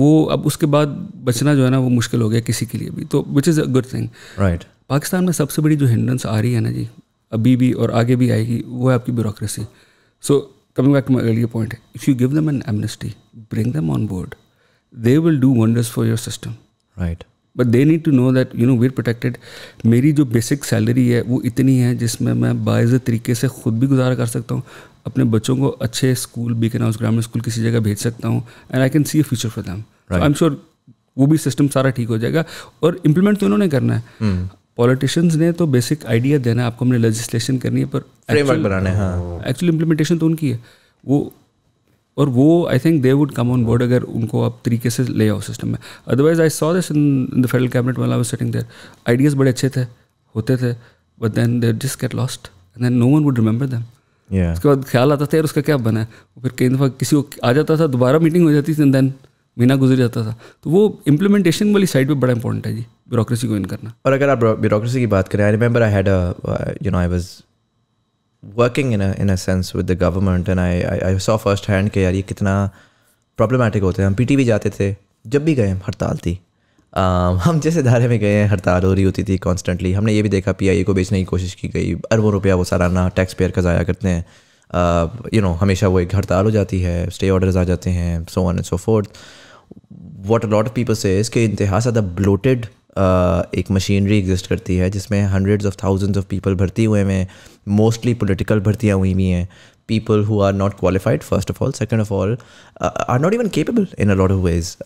वो अब उसके बाद बचना जो है ना वो मुश्किल हो गया किसी के लिए भी तो which is a good thing right Pakistan में सबसे बड़ी जो हिंड्रेंस आ रही है ना जी अभी भी और आगे भी आएगी वो है आपकी bureaucracy so coming back to my earlier point if you give them an amnesty bring them on board they will do wonders for your system right but they need to know that you know where protected मेरी जो basic salary है वो इतनी है जिसमें मैं बाज़ तरीके से ख़ुद भी गुजारा कर सकता हूँ अपने बच्चों को अच्छे school Beaconhouse grammar school किसी जगह भेज सकता हूँ and I can see a future for them I am sure वो भी सिस्टम सारा ठीक हो जाएगा और इम्प्लीमेंट तो इन्होंने करना है पॉलिटिशियंस hmm. ने तो बेसिक आइडिया देना है आपको हमने लेजिस्लेशन करनी है पर फ्रेमवर्क बनाना है एक्चुअली हाँ। इम्प्लीमेंटेशन तो उनकी है वो और वो I think they would come on board अगर उनको आप तरीके से ले आओ सिस्टम में otherwise I saw this in the federal cabinet वाला आई सेटिंग देयर आइडियाज़ बड़े अच्छे थे होते थे but then they just get lost and then no one would remember them उसके बाद ख्याल आता था यार उसका क्या बना है फिर कई दफ़ा किसी को आ जाता था दोबारा मीटिंग हो जाती थी देन महीना गुजर जाता था तो वो इम्प्लीमेंटेशन वाली साइड पे बड़ा इंपॉर्टेंट है जी ब्यूरोक्रेसी को इन करना और अगर आप ब्यूरोक्रेसी की बात करें I remember I had you know I was working in in a sense with the government and I I saw first hand के यार ये कितना प्रॉब्लमेटिक होते हैं हम पीटी भी जाते थे जब भी गए हड़ताल थी Um, हम जिस इधारे में गए हड़ताल हो रही होती थी कॉन्स्टेंटली हमने ये भी देखा ए को बेचने की कोशिश की गई अरबों रुपया वो सालाना टैक्स पेयर का ज़ाया करते हैं you uh, know you know, हमेशा वो एक हड़ताल हो जाती है स्टे ऑर्डर्स आ जाते हैं so on and so forth what lot of people से इसके इंतहा ज़्यादा ब्लोटेड एक मशीनरी एग्जिस्ट करती है जिसमें hundreds of thousands of people भर्ती हुए हैं मोस्टली पोलिटिकल भर्तियाँ हुई हुई हैं people who are not qualified first of all second of all are not even capable in a lot of ways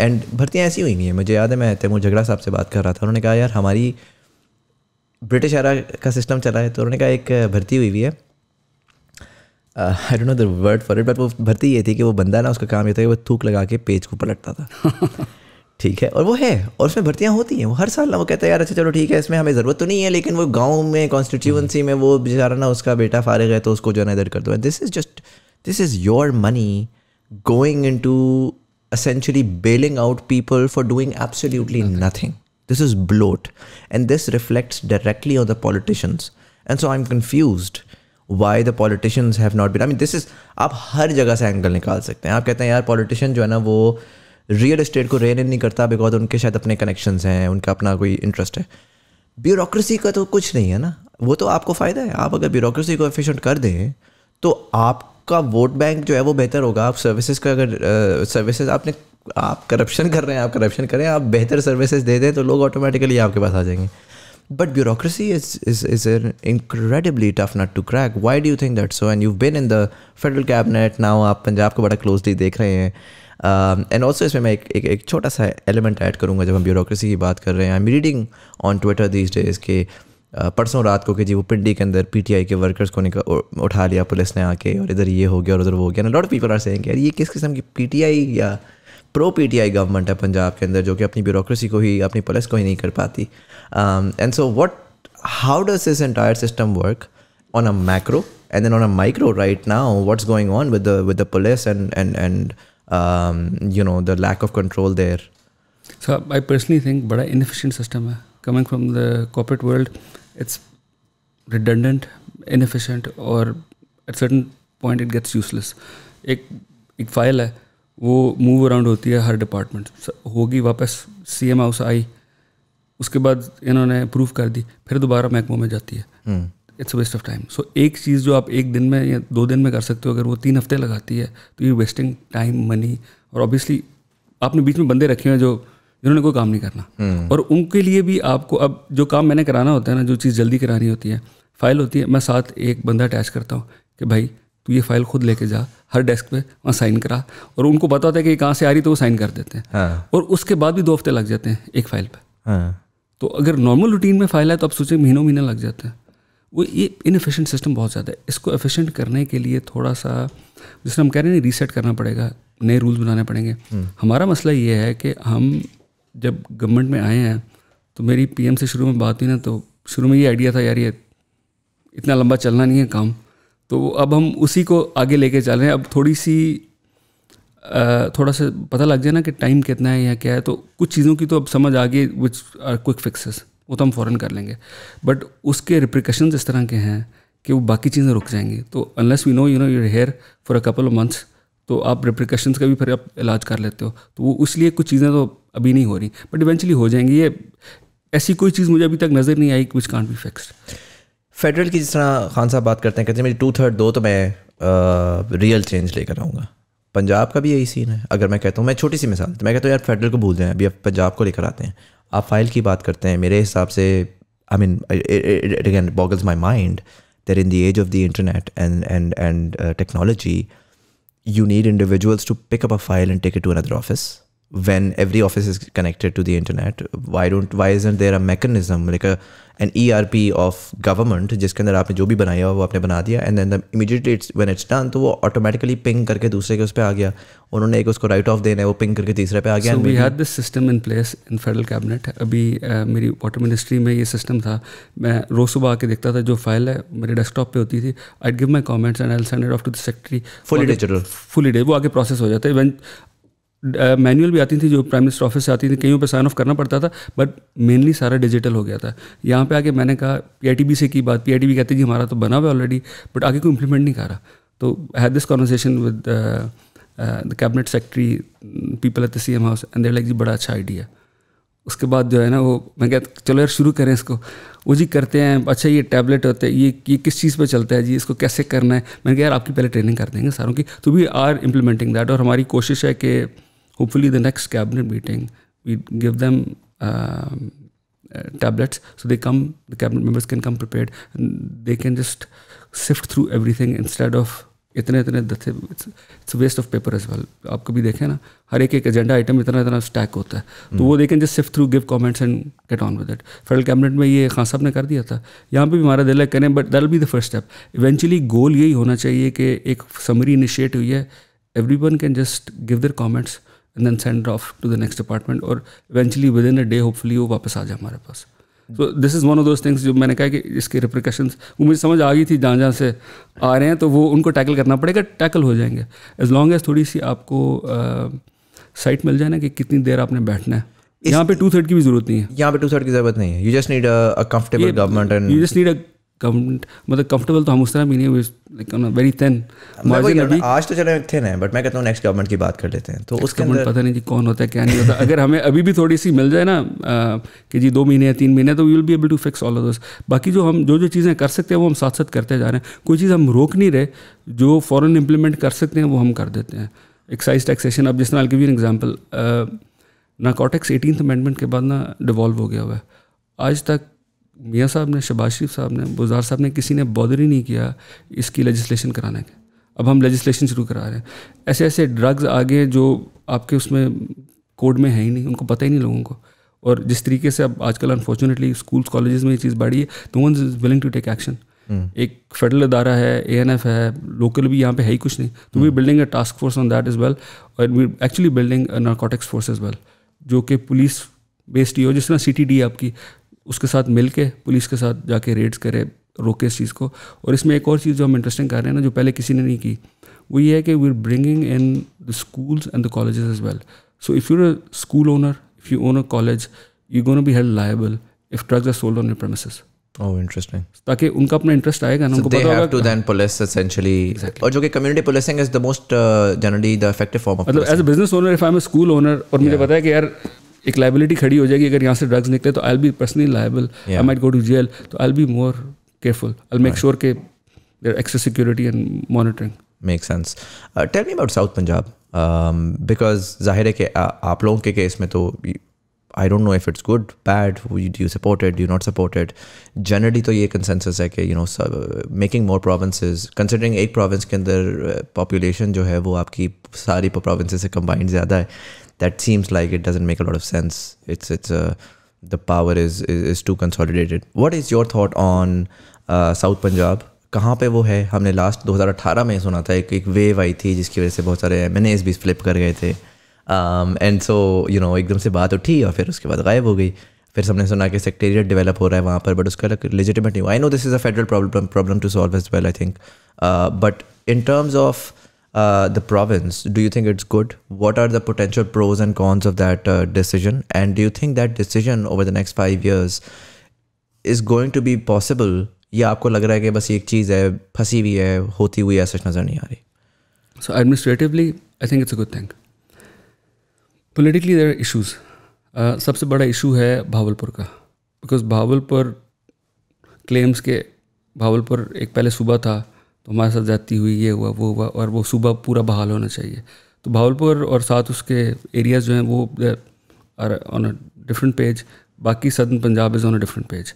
and भर्तियाँ ऐसी हुई हैं मुझे याद है मैं तैमूर झगड़ा साहब से बात कर रहा था उन्होंने कहा यार हमारी ब्रिटिश एरा का सिस्टम चला है तो उन्होंने कहा एक भर्ती हुई हुई है I don't know the word for it but वो भर्ती ये थी कि वो बंदा ना उसका काम ये था कि वो थूक लगा के पेज को पलटता था ठीक है और वो है और उसमें भर्तियाँ होती हैं वो हर साल ना वो कहता है यार अच्छा चलो ठीक है इसमें हमें ज़रूरत तो नहीं है लेकिन वो गाँव में कॉन्स्टिट्यूंसी में वो बेचारा ना उसका बेटा फारे गए तो उसको जो है ना इधर कर दो this is just this is your money going into essentially bailing out people for doing absolutely nothing this is bloat and this reflects directly on the politicians and so I am confused why the politicians have not been I mean this is आप हर जगह से angle निकाल सकते हैं आप कहते हैं यार पॉलिटिशियन जो है ना वो रियल इस्टेट को रेन इन नहीं करता बिकॉज उनके शायद अपने कनेक्शन हैं उनका अपना कोई इंटरेस्ट है ब्यूरोक्रेसी का तो कुछ नहीं है ना वो तो आपको फ़ायदा है आप अगर ब्यूरोक्रेसी को एफिशिएंट कर दें तो आपका वोट बैंक जो है वो बेहतर होगा आप सर्विसेज का अगर सर्विसेज आपने आप करप्शन कर रहे हैं आप करप्शन करें आप बेहतर सर्विसेज दे दें तो लोग ऑटोमेटिकली आपके पास आ जाएंगे but bureaucracy is is is an incredibly tough not to crack why do you think that so and you been in the federal cabinet now आप पंजाब को बड़ा क्लोजली देख रहे हैं एंड um, ऑल्सो इसमें मैं एक एक, एक छोटा सा एलिमेंट ऐड करूँगा जब हम ब्यूरोक्रेसी की बात कर रहे हैं I am reading on Twitter these days के परसों रात को कि जी वो पिंडी के अंदर पीटीआई के वर्कर्स को निकल उठा लिया पुलिस ने आके और इधर ये हो गया और उधर वो हो गया lot of people are saying यार ये किस किस्म की पीटीआई या प्रो पीटीआई गवर्नमेंट है पंजाब के अंदर जो कि अपनी ब्यूरोक्रेसी को ही अपनी पुलिस को ही नहीं कर पाती and so what how does this entire system work on a macro and then on a micro right now what's going on with with the police and and and um, you know the lack of control there so i personally think but inefficient system coming from the corporate world it's redundant inefficient or at certain point it gets useless एक एक file है वो move around होती है हर department होगी वापस सी M house I उसके बाद इन्होंने अप्रूव कर दी फिर दोबारा महकमों में जाती है it's waste of time so एक चीज़ जो आप एक दिन में या दो दिन में कर सकते हो अगर वो तीन हफ्ते लगाती है तो ये वेस्टिंग टाइम मनी और ऑब्वियसली आपने बीच में बंदे रखे हैं जो जिन्होंने कोई काम नहीं करना हम्म। और उनके लिए भी आपको अब जो काम मैंने कराना होता है ना जो चीज़ जल्दी करानी होती है फाइल होती है मैं साथ एक बंदा अटैच करता हूँ कि भाई तू ये फाइल खुद लेके जा हर डेस्क पे वहाँ साइन करा और उनको पता होता है कि कहाँ से आ रही तो वो साइन कर देते हैं हाँ। और उसके बाद भी दो हफ्ते लग जाते हैं एक फाइल पर हाँ। तो अगर नॉर्मल रूटीन में फाइल है तो आप सोचें महीनों महीने लग जाते हैं वो ये इनफिशेंट सिस्टम बहुत ज़्यादा है इसको एफिशिएंट करने के लिए थोड़ा सा जिसमें हम कह रहे हैं रीसेट करना पड़ेगा नए रूल्स बनाने पड़ेंगे हम्म। हमारा मसला ये है कि हम जब गवर्नमेंट में आए हैं तो मेरी पीएम से शुरू में बात हुई ना तो शुरू में ये आइडिया था यार ये इतना लंबा चलना नहीं है काम तो अब हम उसी को आगे लेके चल रहे हैं अब थोड़ी सी थोड़ा सा पता लग जाए ना कि टाइम कितना है या क्या है तो कुछ चीज़ों की तो अब समझ आ गई विच आर क्विक फिक्सेस वो तो हम फ़ौरन कर लेंगे बट उसके रिप्रिकॉशन इस तरह के हैं कि वो बाकी चीज़ें रुक जाएंगी तो unless we know you know you're here for a couple of months तो आप रिप्रिकॉशंस का भी फिर आप इलाज कर लेते हो तो वो इसलिए कुछ चीज़ें तो अभी नहीं हो रही बट इवेंचुअली हो जाएंगी ये ऐसी कोई चीज़ मुझे अभी तक नज़र नहीं आई which can't be fixed federal की जिस तरह खान साहब बात करते हैं कहते हैं मेरी टू थर्ड दो तो मैं रियल चेंज लेकर आऊँगा पंजाब का भी यही सीन है अगर मैं कहता हूँ मैं छोटी सी मिसाल तो मैं कहता हूँ यार फेडरल को भूल जाए अभी आप पंजाब को लेकर आते हैं आप फाइल की बात करते हैं मेरे हिसाब से I mean again boggles my mind there in the age of the internet and and and technology you need individuals to pick up a file and take it to another office when every office is connected to the internet why don't why isn't there a mechanism like a an ERP of government जिसके अंदर आपने जो भी बनाया हो वो आपने बना दिया and then immediately it's when it's done तो वो ऑटोमेटिकली पिंग करके दूसरे के उस पर आ गया उन्होंने एक उसको राइट ऑफ देना है वो पिंग करके तीसरे पे आ गया we had this system in place in federal cabinet अभी uh, मेरी वाटर मिनिस्ट्री में ये सिस्टम था मैं रोज़ सुबह आके देखता था जो फाइल है मेरे डेस्कटॉप पे होती थी I give my comments and I send it off to the secretary fully digital fully day वो आगे प्रोसेस हो जाता है इवन मैनुअल भी आती थी जो प्राइम मिनिस्टर ऑफिस से आती थी कहीं पर साइन ऑफ करना पड़ता था बट मेनली सारा डिजिटल हो गया था यहाँ पे आके मैंने कहा पी से की बात पी पीआईटीबी कहती जी हमारा तो बना हुआ ऑलरेडी बट आगे कोई इम्प्लीमेंट नहीं कर रहा तो had this conversation with the cabinet secretary people at the C M house and they're like जी बड़ा अच्छा आइडिया उसके बाद जो है ना वो मैं कहता चलो यार शुरू करें इसको वो जी करते हैं अच्छा ये टैबलेट होते हैं ये ये किस चीज़ पे चलता है जी इसको कैसे करना है मैंने कहा यार आपकी पहले ट्रेनिंग कर देंगे सारों की तो वी आर इम्प्लीमेंटिंग दैट और हमारी कोशिश है कि hopefully the next cabinet meeting we give them uh, uh, tablets so they come the cabinet members can come prepared and they can just sift through everything instead of इतने इतने दथे it's waste of paper as well आप कभी देखें ना हर एक एक agenda item इतना इतना स्टैक होता है तो वो देखें just sift through give comments and get on with it federal cabinet में ये खान साहब ने कर दिया था यहाँ पे भी हमारा दिल है करें but that be the first step eventually goal यही होना चाहिए कि एक समरी इनिशिएट हुई है every one can just give their comments and then send off to the next department और eventually within a day hopefully वो वापस आ जाए हमारे पास तो this is one of those things जो मैंने कहा कि इसके रिप्रिकॉशंस वो मुझे समझ आ गई थी जहाँ जहाँ से आ रहे हैं तो वो उनको टैकल करना पड़ेगा टैकल हो जाएंगे एज लॉन्ग एज थोड़ी सी आपको साइट मिल जाए ना कि कितनी देर आपने बैठना है यहाँ पे टू थर्ड की भी जरूरत नहीं है यहाँ पे टू थर्ड की जरूरत नहीं है you just need a comfortable government and you just need a मतलब कंफर्टेबल तो हम उस तरह भी नहीं हुए वेरी थिन मार्जिन अभी आज तो चले थिन है बट मैं कहता हूँ नेक्स्ट गवर्नमेंट की बात कर लेते हैं तो उसके अंदर पता नहीं कि कौन होता है क्या नहीं होता अगर हमें अभी भी थोड़ी सी मिल जाए ना कि जी दो महीने या तीन महीने तो we will be able to fix all of this बाकी जो हम जो जो चीज़ें कर सकते हैं वो हम साथ साथ करते जा रहे हैं कोई चीज़ हम रोक नहीं रहे जो फॉरन इम्प्लीमेंट कर सकते हैं वो हम कर देते हैं एक्साइज टैक्सेशन अब जिस तरह give example narcotics eighteen amendment के बाद ना डिवॉल्व हो गया हुआ है आज तक मियाँ साहब ने शबाज शरीफ साहब ने बुजार साहब ने किसी ने बॉदर ही नहीं किया इसकी लेजिस्लेशन कराने के अब हम लेजिस्लेशन शुरू करा रहे हैं ऐसे ऐसे ड्रग्स आगे जो आपके उसमें कोड में है ही नहीं उनको पता ही नहीं लोगों को और जिस तरीके से अब आजकल अनफॉर्चुनेटली स्कूल्स कॉलेजेस में ये चीज़ बढ़ी है तो one is willing to take action एक फेडरल अदारा है ए एन एफ है लोकल भी यहाँ पे है ही कुछ नहीं तो we building a task force on that as well और we actually building narcotics force as well जो कि पुलिस बेस्ड ही हो जिस तरह सी टी डी आपकी उसके साथ मिल के पुलिस के साथ जाके रेड्स करे रोके इस चीज़ को और इसमें एक और चीज़ जो हम इंटरेस्टिंग कर रहे हैं ना जो पहले किसी ने नहीं की वो ये है कि we are bringing in the schools and the college as well so if you school owner if you own a college you gonna be held liable if drugs are sold on your premises Oh, interesting. ताकि उनका अपना interest आएगा ना so उनको पता होगा to then police essentially और जो कि community policing is the most generally the effective form of मतलब as a business owner if I am a school owner और मुझे पता है कि यार एक लाइबिलिटी खड़ी हो जाएगी अगर यहाँ से ड्रग्स निकले तो I be personally liable I might go to jail तो I be more careful I make sure के there access security and monitoring make sense tell me about south Punjab because जाहिर है कि आप लोगों के केस में तो I don't know if it's good bad you support it you not support it generally तो ये कंसेंसस है कि you know making more provinces considering एक प्रोविंस के अंदर पॉपुलेशन uh, जो है वो आपकी सारी प्रोविंसेस से कंबाइंड ज़्यादा है that seems like it doesn't make a lot of sense it's it's the power is is too consolidated what is your thought on south Punjab कहाँ पे वो है हमने लास्ट 2018 में सुना था एक एक वेव आई थी जिसकी वजह से बहुत सारे एम भी फ्लिप कर गए थे एंड सो यू नो एकदम से बात उठी और फिर उसके बाद गायब हो गई फिर हमने सुना कि सेक्टेरियट डेवलप हो रहा है वहाँ पर बट उसका लेजिटिमेट नहीं हुआ I know this is a federal problem problem to solve as well I think but in terms of the province do you think it's good what are the potential pros and cons of that decision and do you think that decision over the next five years is going to be possible या आपको लग रहा है कि बस एक चीज़ है फंसी हुई है होती हुई है सच नज़र नहीं आ रही so administratively I think it's a good thing politically there issues सबसे बड़ा इशू है भावलपुर का बिकॉज भावलपुर क्लेम्स के भावलपुर एक पहले सूबा था तो हमारे साथ जाती हुई ये हुआ वो हुआ और वो सूबा पूरा बहाल होना चाहिए तो भावलपुर और साथ उसके एरियाज जो हैं वो are on a different page बाकी southern Punjab is on a different page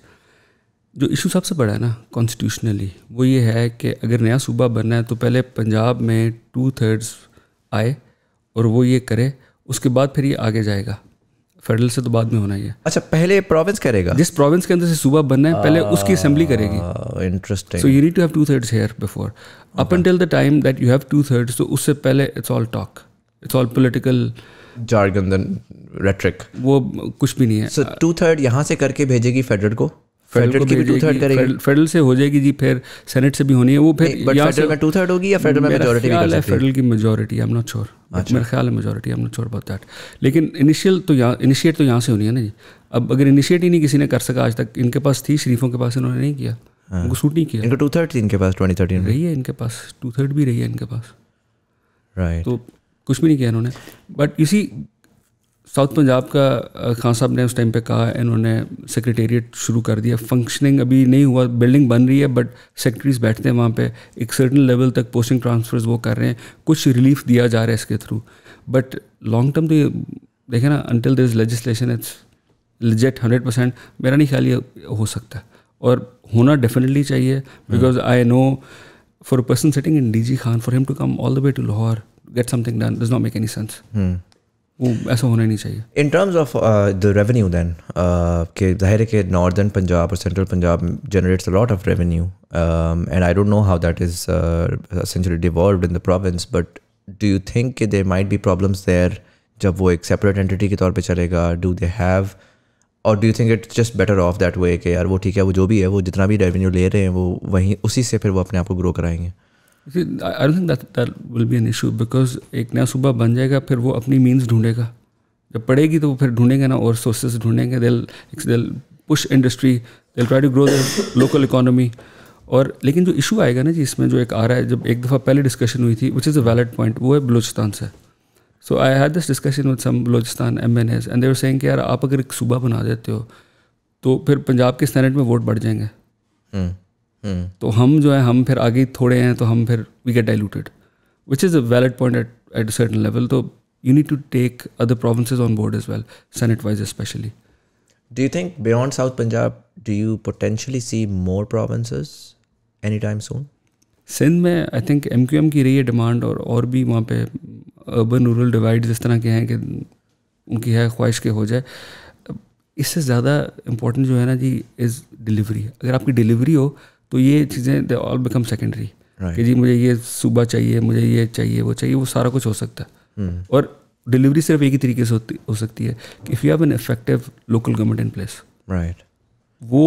जो इशू सबसे बड़ा है ना कॉन्स्टिट्यूशनली वो ये है कि अगर नया सूबा बनना है तो पहले पंजाब में टू थर्ड्स आए और वो ये करे उसके बाद फिर ये आगे जाएगा फेडरल से तो बाद में होना ही है अच्छा पहले प्रोविंस करेगा जिस प्रोविंस के अंदर से सूबा बनना है पहले उसकी असेंबली करेगी interesting so you need to have two thirds here before up until the time that you have two thirds तो उससे पहले it's all talk it's all political jargon rhetoric वो कुछ भी नहीं है सो टू थर्ड यहाँ से करके भेजेगी फेडरल को फेडरल से हो जाएगी जी फिर सेनेट से भी होनी है वो फिर फेडरल में टू थर्ड होगी या फेडरल में मेजोरिटी फेडरल की majority I am not sure अच्छा। मेरा ख्याल है मेजोरिटी हमने छोड़ नॉट दैट लेकिन इनिशियल तो यहाँ इनिशिएट तो यहाँ से होनी है ना जी अब अगर इनिशिएट ही नहीं किसी ने कर सका आज तक इनके पास थी शरीफों के पास इन्होंने नहीं किया हाँ। उनको सूट नहीं किया इनका टू थर्ड थी इनके पास ट्वेंटी थर्टीन रही है इनके पास टू थर्ड भी रही है इनके पास राइट तो कुछ भी नहीं किया इन्होंने बट इसी साउथ पंजाब का खान साहब ने उस टाइम पे कहा इन्होंने सेक्रेटेरिएट शुरू कर दिया फंक्शनिंग अभी नहीं हुआ बिल्डिंग बन रही है बट सेक्रेटरीज बैठते हैं वहाँ पे एक सर्टन लेवल तक पोस्टिंग ट्रांसफर्स वो कर रहे हैं कुछ रिलीफ दिया जा रहा है इसके थ्रू बट लॉन्ग टर्म तो ये देखें ना until this legislation it's legit hundred percent मेरा नहीं ख्याल ये हो सकता और होना डेफिनेटली चाहिए because I know for person sitting in D G Khan for him to come all the way to Lahore get something done does not make any sense ऐसा होना नहीं चाहिए in terms of the revenue then के जाहिर है कि northern Punjab और central Punjab generates a lot of revenue and I don't know how that is century devolve in the province but do you think कि there might be problems there जब वो एक separate entity के तौर पर चलेगा डू दे हैव और do you think it's just better off that way कि यार वो ठीक है वो जो भी है वो जितना भी रेवेन्यू ले रहे हैं वो वहीं उसी से फिर वो अपने आप को ग्रो कराएंगे I don't think that that will be an issue because एक नया सूबा बन जाएगा फिर वो अपनी मीन्स ढूंढेगा जब पड़ेगी तो वो फिर ढूंढेंगे ना और सोर्सेज ढूंढेंगे they'll they'll push industry they'll try to grow the local economy और लेकिन जो इशू आएगा ना जी इसमें जो एक आ रहा है जब एक दफ़ा पहले डिस्कशन हुई थी which is a valid point वो है बलोचिस्तान से so I had this discussion with some Balochistan M N As and they're saying यार आप अगर एक सूबा बना देते हो तो फिर पंजाब के सैनेट में वोट बढ़ जाएंगे hmm. तो हम जो है हम फिर आगे थोड़े हैं तो हम फिर we get diluted which is a valid point at at certain level तो you need to take other provinces on board as well Senate wise especially you think beyond South Punjab do you potentially see more more any time soon Sindh में I think M Q M की रही है demand और और भी वहाँ पे urban rural divide इस तरह के हैं कि उनकी है ख्वाहिश के हो जाए इससे ज़्यादा इम्पोर्टेंट जो है ना जी इज़ डिलीवरी अगर आपकी डिलीवरी हो तो ये चीज़ें दे ऑल बिकम सेकेंडरी कि जी मुझे ये सुबह चाहिए मुझे ये चाहिए वो चाहिए वो सारा कुछ हो सकता है hmm. और डिलीवरी सिर्फ एक ही तरीके से होती हो सकती है कि if you have an effective local government in place right वो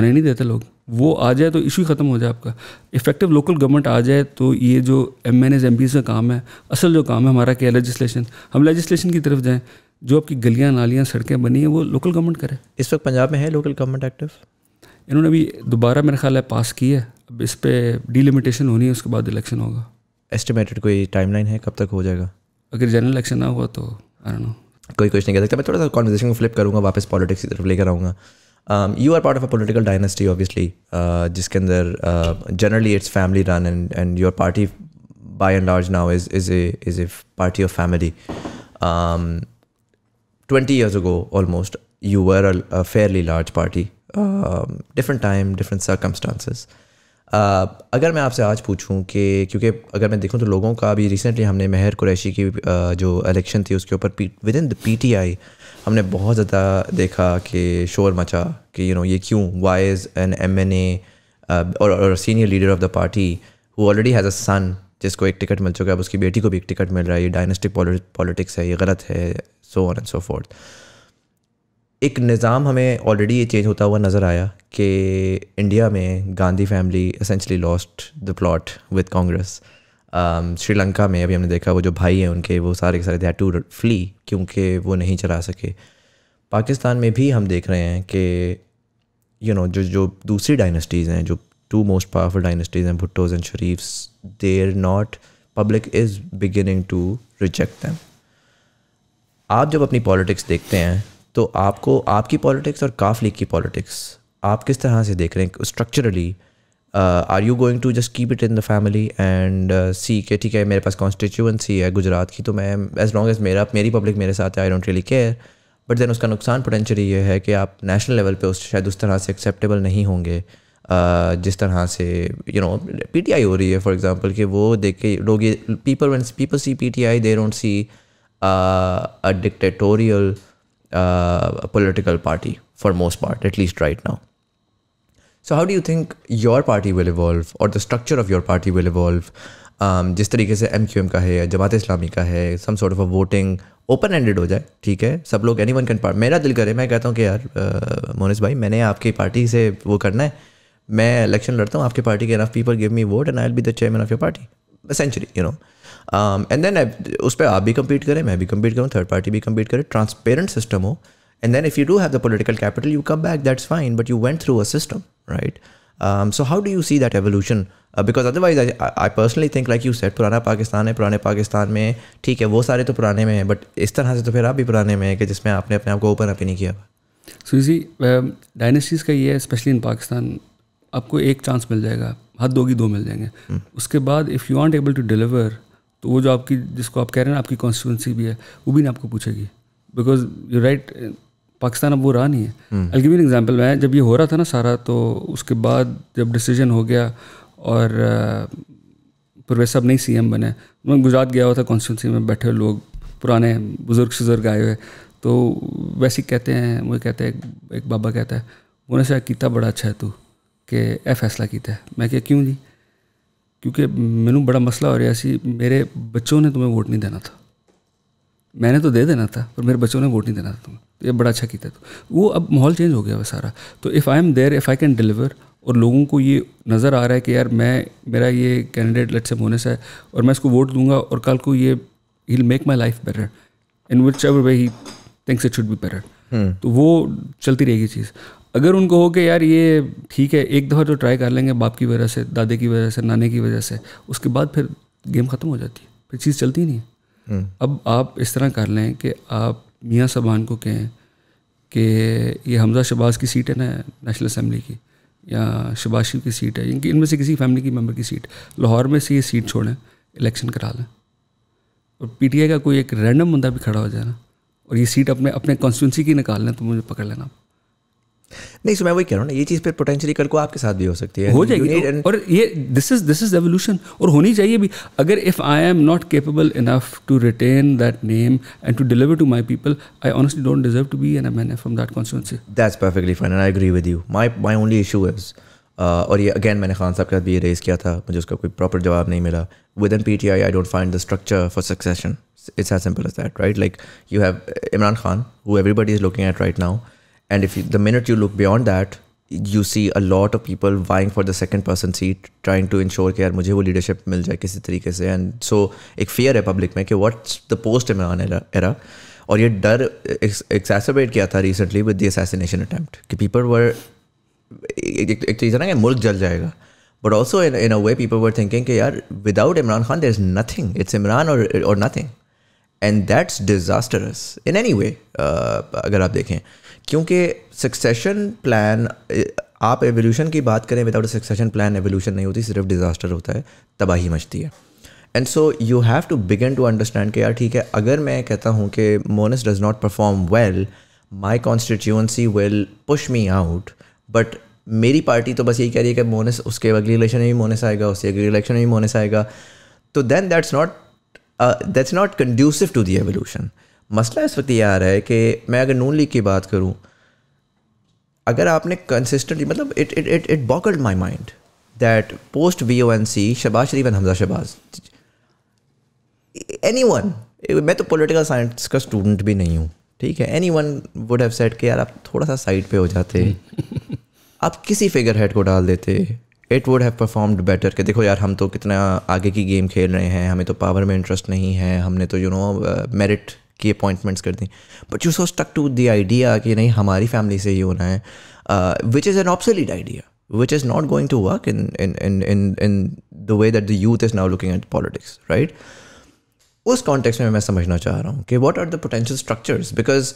आने नहीं देते लोग वो आ जाए तो इशू ख़त्म हो जाए आपका इफेक्टिव लोकल गवर्नमेंट आ जाए तो ये जो एम एन एज एम का काम है असल जो काम है हमारा क्या लेजिस्लेशन हम लेजिस्लेशन की तरफ जाएँ जो आपकी गलियाँ नालियाँ सड़कें बनी हैं वो लोकल गवर्नमेंट करे इस वक्त पंजाब में है लोकल गवर्नमेंट एक्टिव इन्होंने अभी दोबारा मेरा ख्याल है पास की है अब इस पर डीलिमिटेशन होनी है उसके बाद इलेक्शन होगा एस्टिमेटेड कोई टाइम है कब तक हो जाएगा अगर जनरल इलेक्शन ना हुआ तो आई नो कोई कुछ नहीं कह सकता मैं थोड़ा सा कॉन्वर्जेशन को फ्लिप करूँगा वापस पॉलिटिक्स की तरफ लेकर आऊँगा you are part of a political dynasty obviously जिसके अंदर generally it's family run and and your party by and large now is is a is a party of family twenty years ago almost you were a fairly large party different time different circumstances अगर मैं आपसे आज पूछूं कि क्योंकि अगर मैं देखूं तो लोगों का अभी रिसेंटली हमने मेहर कुरैशी की uh, जो इलेक्शन थी उसके ऊपर विद इन द पीटीआई हमने बहुत ज़्यादा देखा कि शोर मचा कि यू नो ये क्यों why is an M N A और senior leader of the party who already has a son जिसको एक टिकट मिल चुका है अब उसकी बेटी को भी एक टिकट मिल रहा है ये डायनेस्टिक पॉलिटिक्स है ये गलत है so on and so forth एक निज़ाम हमें ऑलरेडी ये चेंज होता हुआ नज़र आया कि इंडिया में Gandhi family essentially lost the plot with Congress Sri Lanka में अभी हमने देखा वो जो भाई हैं उनके वो सारे के सारे दे टू फ्ली क्योंकि वो नहीं चला सके पाकिस्तान में भी हम देख रहे हैं कि यू नो जो जो दूसरी डायनेस्टीज़ हैं जो टू मोस्ट पावरफुल डायनेस्टीज़ हैं Bhuttos and they they're not public is beginning to reject them आप जब अपनी पॉलिटिक्स देखते हैं तो आपको आपकी पॉलिटिक्स और काफ लीग की पॉलिटिक्स आप किस तरह से देख रहे हैं structurally are you going to just keep it in the family and see के ठीक है मेरे पास कॉन्स्टिट्यूंसी है गुजरात की तो मैं एज लॉन्ग एज मेरा मेरी पब्लिक मेरे साथ है I don't really care but then उसका नुकसान पोटेंशियली ये है कि आप नेशनल लेवल पे उस शायद उस तरह से एक्सेप्टेबल नहीं होंगे Uh, जिस तरह से you know P T I हो रही है फॉर एग्ज़ाम्पल कि वो देख के लोग people one people see I they don't see a dictatorial uh, political party for most part, at least right now. So how do you think your party will evolve or the structure of your party will evolve? Um, जिस तरीके से M Q M का है या जमात इस्लामी का है some sort of a voting open ended हो जाए ठीक है सब लोग एनी वन कैन पार्ट मेरा दिल करे मैं कहता हूँ कि यार uh, मोनिस भाई मैंने आपकी पार्टी से वो करना है मैं इलेक्शन लड़ता हूँ आपकी पार्टी के of people give me vote and I will be the chairman of your party century you know and um, then उस पर आप भी कम्पीट करें मैं भी कम्पीट करूँ थर्ड पार्टी भी कम्पीट करें ट्रांसपेरेंट सिस्टम हो and then if you do have the political capital you come back that's fine but you went through a system right so how do you see that evolution because otherwise I personally think like you said पुराना पाकिस्तान है पुराने पाकिस्तान में ठीक है वो सारे तो पुराने में है बट इस तरह से तो फिर आप भी पुराने में है कि जिसमें आपने अपने आप को ओपन अप ही नहीं किया सो डायनेस्टीज़ um, का ये है स्पेशली इन पाकिस्तान आपको एक चांस मिल जाएगा हद होगी दो मिल जाएंगे hmm. उसके बाद if you aren't able to deliver तो वो जो आपकी जिसको आप कह रहे हैं ना आपकी कॉन्स्टिट्यूंसी भी है वो भी ना आपको पूछेगी बिकॉज यू राइट पाकिस्तान अब वो रहा नहीं है आई गिव एन एग्जाम्पल मैं जब ये हो रहा था ना सारा तो उसके बाद जब डिसीजन हो गया और प्रोफेसर साहब नहीं एम बने मैं गुजरात गया हुआ था कॉन्स्टिट्यूंसी में बैठे हुए लोग पुराने बुज़ुर्ग शुजुर्ग आए हुए तो वैसे कहते हैं वो कहते हैं एक बाबा कहता है उन्होंने शायद कीता बड़ा अच्छा है तू कि ए फैसला किया है मैं क्या क्यों जी क्योंकि मैनू बड़ा मसला हो रहा सी मेरे बच्चों ने तुम्हें वोट नहीं देना था मैंने तो दे देना था पर मेरे बच्चों ने वोट नहीं देना था तुम्हें तो ये बड़ा अच्छा किया था वो अब माहौल चेंज हो गया वह सारा तो if I am there if I can deliver और लोगों को ये नज़र आ रहा है कि यार मैं मेरा ये कैंडिडेट लट से होने से है और मैं इसको वोट दूंगा और कल को ये ही make my life better in which ever way he thinks it should be better तो वो चलती रहेगी चीज़ अगर उनको हो कि यार ये ठीक है एक दफ़ा तो ट्राई कर लेंगे बाप की वजह से दादे की वजह से नाने की वजह से उसके बाद फिर गेम ख़त्म हो जाती है फिर चीज़ चलती नहीं है हम्म। अब आप इस तरह कर लें कि आप मियाँ सबान को कहें कि ये हमजा शबाज की सीट है ना नेशनल असम्बली की या शबाज की सीट है इनकी इनमें से किसी फैमिली की मेम्बर की सीट लाहौर में से ये सीट छोड़ें इलेक्शन करा लें और पीटीआई का कोई एक रैंडम बंदा भी खड़ा हो जाए ना और ये सीट अपने अपने कॉन्स्टिट्यूंसी की निकाल लें तो मुझे पकड़ लेना आप नहीं सो मैं वही कह रहा हूँ ना ये चीज़ पर पोटेंशियली कल को आपके साथ भी हो सकती है हो जाएगी and... और ये this is this is evolution और होनी चाहिए भी अगर if I am not capable enough to retain that name and to deliver to my people I honestly don't deserve to be an M N from that constituency that's perfectly fine and I agree with you my my only issue is और ये again मैंने खान साहब के साथ भी ये rays किया था मुझे उसका कोई प्रॉपर जवाब नहीं मिला with an P T I I don't find the structure for succession it's as simple as that right like you have Imran Khan who everybody is looking at right now And if you, the minute you look beyond that, you see a lot of people vying for the second person seat, trying to ensure that, यार मुझे वो leadership मिल जाए किसी तरीके से and so एक fear है public में कि what's the post Imran era और ये डर exacerbate किया था recently with the assassination attempt कि people were एक एक चीज़ है ना कि मुल्क जल जाएगा but also in, in a way people were thinking कि यार without Imran Khan there's nothing it's Imran or or nothing and that's disastrous in any way uh, अगर आप देखें क्योंकि सक्सेशन प्लान आप एवोल्यूशन की बात करें विदाउट सक्सेशन प्लान एवोल्यूशन नहीं होती सिर्फ डिज़ास्टर होता है तबाही मचती है and so you have to begin to understand कि यार ठीक है अगर मैं कहता हूँ कि Moonis does not perform well my constituency will push me out but मेरी पार्टी तो बस यही कह रही है कि मोनस उसके अगली इलेक्शन में भी मोनस आएगा उसके अगले इलेक्शन में भी मोनस आएगा तो then that's not that's not conducive to the evolution मसला इस वक्त ये आ रहा है कि मैं अगर नून लीग की बात करूँ अगर आपने कंसिस्टेंटली मतलब it it it it boggled my mind that post B O N C Shahbaz Sharif and Hamza Shahbaz any one मैं तो पोलिटिकल साइंस का स्टूडेंट भी नहीं हूँ ठीक है any one would have said कि यार आप थोड़ा सा साइड पे हो जाते आप किसी फिगर हेड को डाल देते it would have performed better कि देखो यार हम तो कितना आगे की गेम खेल रहे हैं हमें तो पावर में इंटरेस्ट नहीं है हमने तो यू नो मेरिट की अपॉइंटमेंट्स कर दी but you so stuck to the idea कि नहीं हमारी फैमिली से ही होना है which is an obsolete idea which is not going to work in in in in the way that the youth is now looking at politics right उस context में मैं समझना चाह रहा हूँ कि what are the potential structures because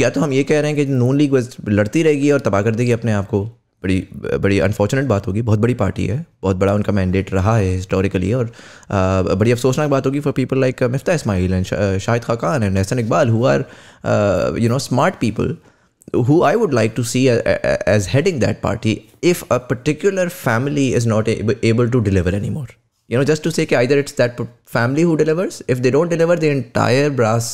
या तो हम ये कह रहे हैं कि नून लीग लड़ती रहेगी और तबाह कर देगी अपने आप को बड़ी बड़ी अनफॉर्चुनेट बात होगी बहुत बड़ी पार्टी है बहुत बड़ा उनका मैंडेट रहा है हिस्टोरिकली और आ, बड़ी अफसोसनाक बात होगी for people like Miftah Ismail and Shahid Khaqan and Hassan Iqbal who are you know smart people who I would like to see as heading that party if a particular family is not able to deliver anymore. You know, just to say either it's that family who delivers, if they don't deliver, the entire brass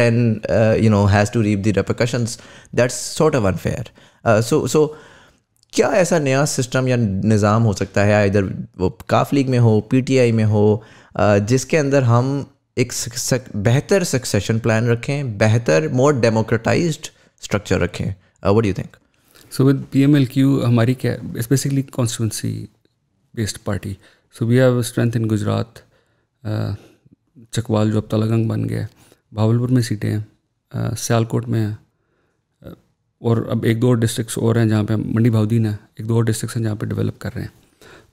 then, uh, you know, has to reap the repercussions. That's sort of unfair. Uh, so, so, क्या ऐसा नया system या निज़ाम हो सकता है इधर वो काफ league में हो पीटीआई में हो जिसके अंदर हम एक बेहतर सक्सेशन प्लान रखें बेहतर मोर डेमोक्रेटाइज स्ट्रक्चर रखें what you think so with P M L Q हमारी क्या specifically constituency based party so we have strength in Gujrat Chakwal जो अब तलागंग बन गया भावलपुर में सीटें हैं सियालकोट में हैं और अब एक दो और डिस्ट्रिक्स और हैं जहाँ पे मंडी भावदीन है एक दो और डिस्ट्रिक्स हैं जहाँ पे डेवलप कर रहे हैं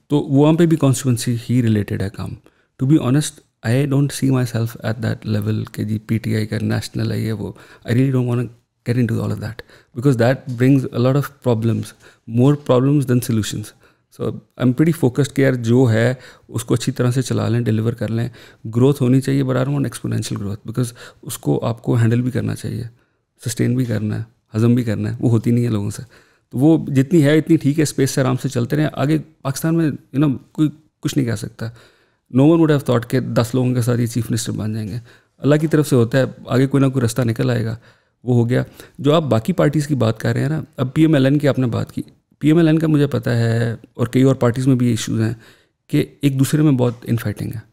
तो वहाँ पे भी कॉन्स्टिटेंसी ही रिलेटेड है काम to be honest I don't see myself at that level के जी पी टी आई का नेशनल है ये वो I really don't want get into all of that because that brings a lot of problems more problems than solutions so I am pretty focused care जो है उसको अच्छी तरह से चला लें डिलीवर कर लें ग्रोथ होनी चाहिए but on don't exponential growth because उसको आपको हैंडल भी करना चाहिए सस्टेन भी करना है हज़म भी करना है वो होती नहीं है लोगों से तो वो जितनी है इतनी ठीक है स्पेस से आराम से चलते रहें आगे पाकिस्तान में यू नो कोई कुछ नहीं कह सकता no one would have thought के दस लोगों के साथ ये चीफ मिनिस्टर बन जाएंगे अल्लाह की तरफ से होता है आगे कोई ना कोई रास्ता निकल आएगा वो हो गया जो आप बाकी पार्टीज़ की बात कर रहे हैं ना अब पी एम एल एन की आपने बात की पी एम एल एन का मुझे पता है और कई और पार्टीज़ में भी ये इशूज़ हैं कि एक दूसरे में बहुत इनफाइटिंग है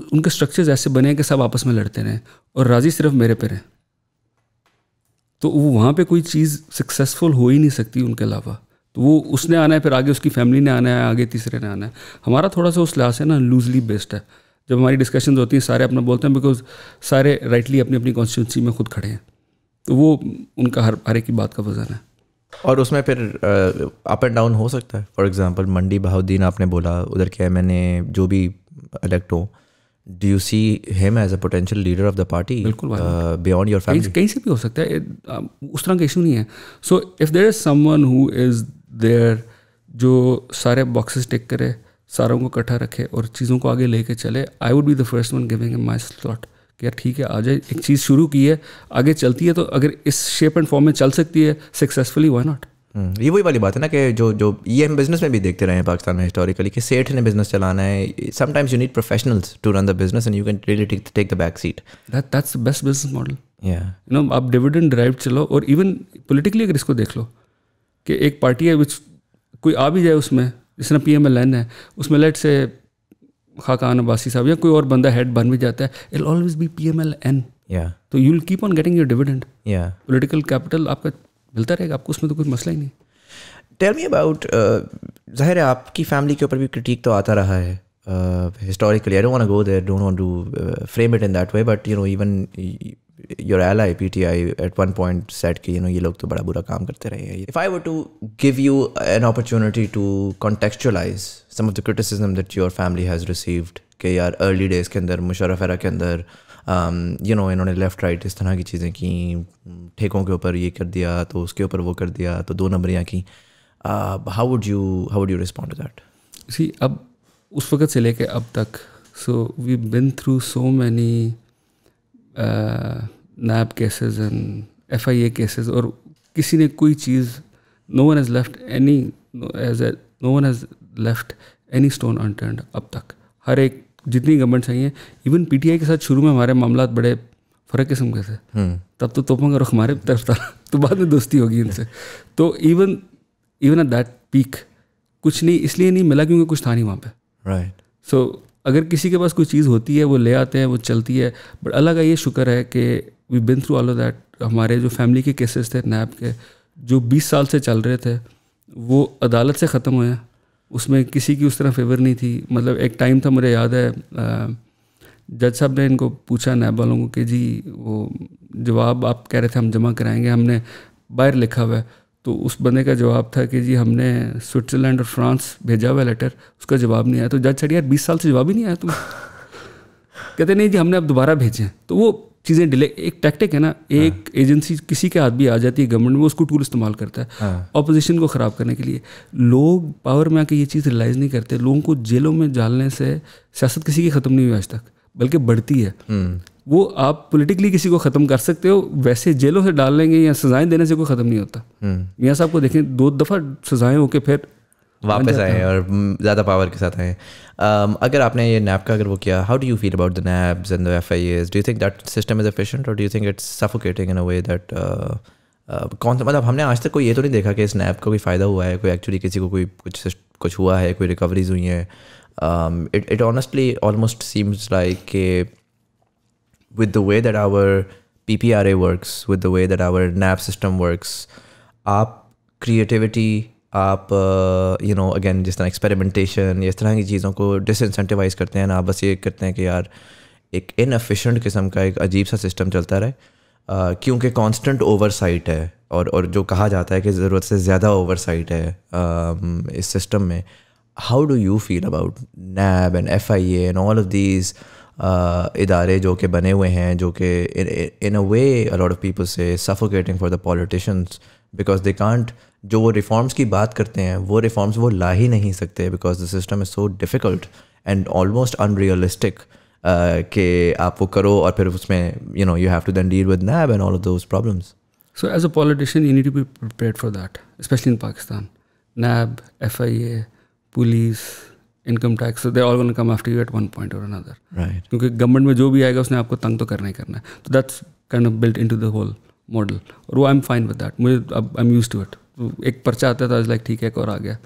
उनके स्ट्रक्चर्स ऐसे बने हैं कि सब आपस में लड़ते रहें और राजी सिर्फ मेरे पर रहें तो वो वहाँ पे कोई चीज़ सक्सेसफुल हो ही नहीं सकती उनके अलावा तो वो उसने आना है फिर आगे उसकी फैमिली ने आना है आगे तीसरे ने आना है हमारा थोड़ा सा उस लिहाज से ना लूजली बेस्ड है जब हमारी डिस्कशन होती हैं सारे अपना बोलते हैं बिकॉज सारे राइटली अपनी अपनी कॉन्स्टिट्यूंसी में खुद खड़े हैं तो वो उनका हर हर एक की बात का वजन है और उसमें फिर अप एंड डाउन हो सकता है फॉर एग्जांपल मंडी बहाउद्दीन आपने बोला उधर के एम जो भी इलेक्ट हो do you see him as a potential leader of the party बिल्कुल बियॉन्ड योर फैमिली कहीं से भी हो सकता है uh, उस तरह का इशू नहीं है so if there is someone who is there जो सारे बॉक्सेस टिक करे सारों को इकट्ठा रखे और चीज़ों को आगे लेके चले I would be the first one giving my slot कि यार ठीक है आ जाए एक चीज़ शुरू की है आगे चलती है तो अगर इस शेप एंड फॉर्म में चल सकती है सक्सेसफुली वाई नॉट हम्म, ये वही वाली बात है ना कि जो जो ये हम बिज़नेस में भी देखते रहे हैं पाकिस्तान में हिस्टोरिकली कि सेठ ने बिज़नेस चलाना है sometimes you need professionals to run the business and you can really take the back seat that that's the best business model या नो आप डिविडेंड ड्राइव चलो और इवन पोलिटिकली अगर इसको देख लो कि एक पार्टी है विच कोई आ भी जाए उसमें जिस तरह पी एम एल एन है उसमें लेट से खाकान अब्बासी साहब या कोई और बंदा हेड बन भी जाता है it always be P M L N तो you will keep on getting your dividend political capital आपका मिलता रहेगा आपको उसमें तो कोई मसला ही नहीं टेल मी अबाउट ज़ाहिर है आपकी फैमिली के ऊपर भी क्रिटिक तो आता रहा है historically I don't want to go there don't want to frame it in that way but you know even your L I P T I at one point said के you know ये लोग तो बड़ा बुरा काम करते रहे हैं if I were to give you an opportunity to contextualize some of the criticism that your family has received के यार अर्ली डेज़ के अंदर मुशरफ एरा के अंदर uh, यू um, नो इन्होंने लेफ़्ट राइट इस तरह की चीज़ें की ठेकों के ऊपर ये कर दिया तो उसके ऊपर वो कर दिया तो दो नंबरियाँ की how would you how would you respond to that see अब उस वक्त से लेके अब तक so we been through so many NAB cases and F I A cases और किसी ने कोई चीज़ no one has left any edge no one has left any stone unturned अब तक हर एक जितनी गवर्नमेंट आई हैं इवन पीटीआई के साथ शुरू में हमारे मामला बड़े फ़र्क किस्म के थे हम्म। तब तो का रुख हमारे तरफ था तो बाद में दोस्ती होगी इनसे तो even even at that peak कुछ नहीं इसलिए नहीं मिला क्योंकि कुछ था नहीं वहाँ पे राइट सो so, अगर किसी के पास कोई चीज़ होती है वो ले आते हैं वो चलती है बट अलग का ये शुक्र है कि we been through all of that हमारे जो फैमिली के केसेस थे नैब के जो 20 साल से चल रहे थे वो अदालत से ख़त्म हुए हैं उसमें किसी की उस तरह फेवर नहीं थी मतलब एक टाइम था मुझे याद है जज साहब ने इनको पूछा नैब वालों को कि जी वो जवाब आप कह रहे थे हम जमा कराएंगे हमने बाहर लिखा हुआ है तो उस बंदे का जवाब था कि जी हमने स्विट्ज़रलैंड और फ्रांस भेजा हुआ लेटर उसका जवाब नहीं आया तो जज सर यार बीस साल से जवाब ही नहीं आया तुम कहते नहीं जी हमने अब दोबारा भेजे तो वो चीज़ें डिले एक टैक्टिक है ना एक एजेंसी हाँ। किसी के हाथ भी आ जाती है गवर्नमेंट में उसको टूल इस्तेमाल करता है अपोजिशन हाँ। को ख़राब करने के लिए लोग पावर में आके ये चीज़ रिलाइज नहीं करते लोगों को जेलों में डालने से सियासत किसी की ख़त्म नहीं हुई आज तक बल्कि बढ़ती है हम्म। वो आप पॉलिटिकली किसी को ख़त्म कर सकते हो वैसे जेलों से डाल लेंगे या सजाएं देने से कोई ख़त्म नहीं होता हम्म। मियाँ साहब को देखें दो दफ़ा सजाएं होकर फिर वापस आए और ज़्यादा पावर के साथ आए um, अगर आपने ये नैप का अगर वो किया how do you feel about the NABs and the F I A's do you think that system is efficient और do you think it's suffocating in a way that कौन सा मतलब हमने आज तक कोई ये तो नहीं देखा कि इस नैप का कोई फ़ायदा हुआ है कोई एक्चुअली किसी को कोई कुछ कुछ हुआ है कोई रिकवरीज हुई हैं it it honestly almost seems like के with the way that our P P R A works with the way that our NAB system works आप क्रिएटिविटी आप यू नो अगेन जिस तरह एक्सपेरिमेंटेशन या इस तरह की चीज़ों को डिसइंसेंटिवाइज़ करते हैं ना आप बस ये करते हैं कि यार एक इनफिशेंट किस्म का एक अजीब सा सिस्टम चलता रहे uh, क्योंकि कांस्टेंट ओवरसाइट है और और जो कहा जाता है कि ज़रूरत से ज़्यादा ओवरसाइट है आ, um, इस सिस्टम में how do you feel about NAB and F I and all of these इदारे जो कि बने हुए हैं जो कि in a way a lot of people से suffocating for the politician because they can't जो वो रिफॉर्म्स की बात करते हैं वो रिफॉर्म्स वो ला ही नहीं सकते because the system is so difficult and almost unrealistic के आप वो करो और फिर उसमें you know you have to then deal with NAB and all of those problems so as a politician you need to be prepare for that specially in Pakistan NAB F I A police income tax they all come after you at one point और another right क्योंकि government में जो भी आएगा उसने आपको तंग तो करना ही करना है तो that's kind of built in to the whole model और वो I am fine with that मुझे I am use to it एक पर्चा आता था लाइक ठीक है एक और आ गया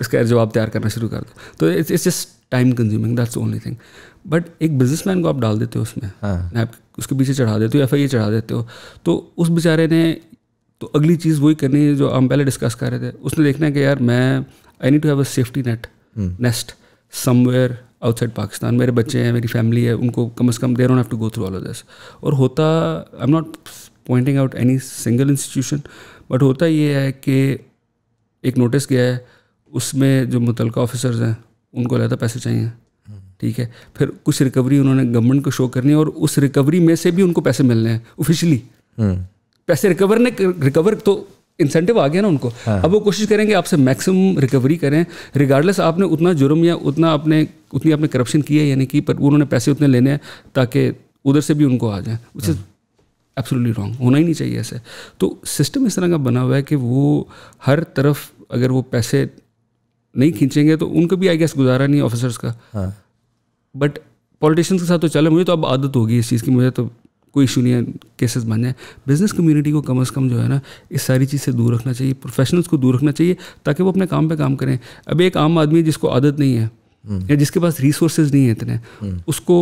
इसका जवाब तैयार करना शुरू कर दो तो it's it's just time consuming that's only thing but एक बिजनेस को आप डाल देते हो उसमें हाँ. आप उसके पीछे चढ़ा देते हो एफ चढ़ा देते हो तो उस बेचारे ने तो अगली चीज़ वही करनी है जो हम पहले डिस्कस कर रहे थे उसने देखना है कि यार मैं I need to have a safety net nest somewhere outside Pakistan मेरे बच्चे हैं मेरी फैमिली है उनको कम अज़ कम there have to go through all of this और होता I am not pointing out any single institution but होता ये है कि एक नोटिस गया है उसमें जो मुतल ऑफिसर्स हैं उनको अलहदा पैसे चाहिए ठीक है फिर कुछ रिकवरी उन्होंने गवर्नमेंट को शो करनी है और उस रिकवरी में से भी उनको पैसे मिलने हैं ऑफिशियली हम्म। पैसे रिकवर ने रिकवर तो इंसेंटिव आ गया ना उनको हाँ। अब वो कोशिश करेंगे आपसे मैक्सिमम रिकवरी करें रिगार्डलेस आपने उतना जुर्म या उतना आपने उतनी आपने करप्शन की है यानी कि पर उन्होंने पैसे उतने लेने हैं ताकि उधर से भी उनको आ जाए उसे एब्सोल्युटली रॉन्ग होना ही नहीं चाहिए ऐसे तो सिस्टम इस तरह का बना हुआ है कि वो हर तरफ अगर वो पैसे नहीं खींचेंगे तो उनका भी आई गेस गुजारा नहीं ऑफिसर्स का बट हाँ। पॉलिटिशियंस के साथ तो चले मुझे तो अब आदत होगी इस चीज़ की मुझे तो कोई इशू नहीं है केसेस बन जाए बिजनेस कम्युनिटी को कम अज़ कम जो है ना इस सारी चीज़ से दूर रखना चाहिए प्रोफेशनल्स को दूर रखना चाहिए ताकि वो अपने काम पे काम करें अब एक आम आदमी जिसको आदत नहीं है हम्म। या जिसके पास रिसोर्सेज नहीं है इतने हम्म। उसको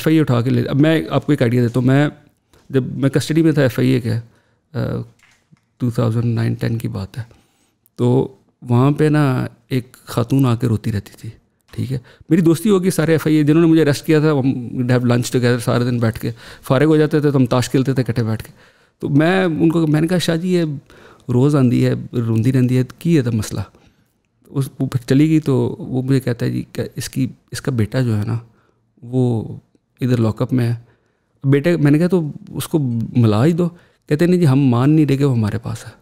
एफ उठा के ले अब मैं आपको एक आइडिया देता हूँ मैं जब मैं कस्टडी में था एफ आई ए का टू थाउजेंड नाइन टेन की बात है तो वहाँ पे ना एक खातून आके रोती रहती थी ठीक है मेरी दोस्ती होगी सारे एफ आई ए जिन्होंने मुझे अरेस्ट किया था हम हैव लंच टुगेदर सारे दिन बैठ के फारग हो जाते थे तो हम ताश खेलते थे इकट्ठे बैठ के तो मैं उनको मैंने कहा शाह जी ये रोज़ आंदी है रोंदी रहती है की है था मसला उस वो चली गई तो वो मुझे कहता है जी इसकी इसका बेटा जो है ना वो इधर लॉकअप में है बेटे मैंने कहा तो उसको मिला ही दो कहते नहीं जी हम मान नहीं रहे कि वो हमारे पास है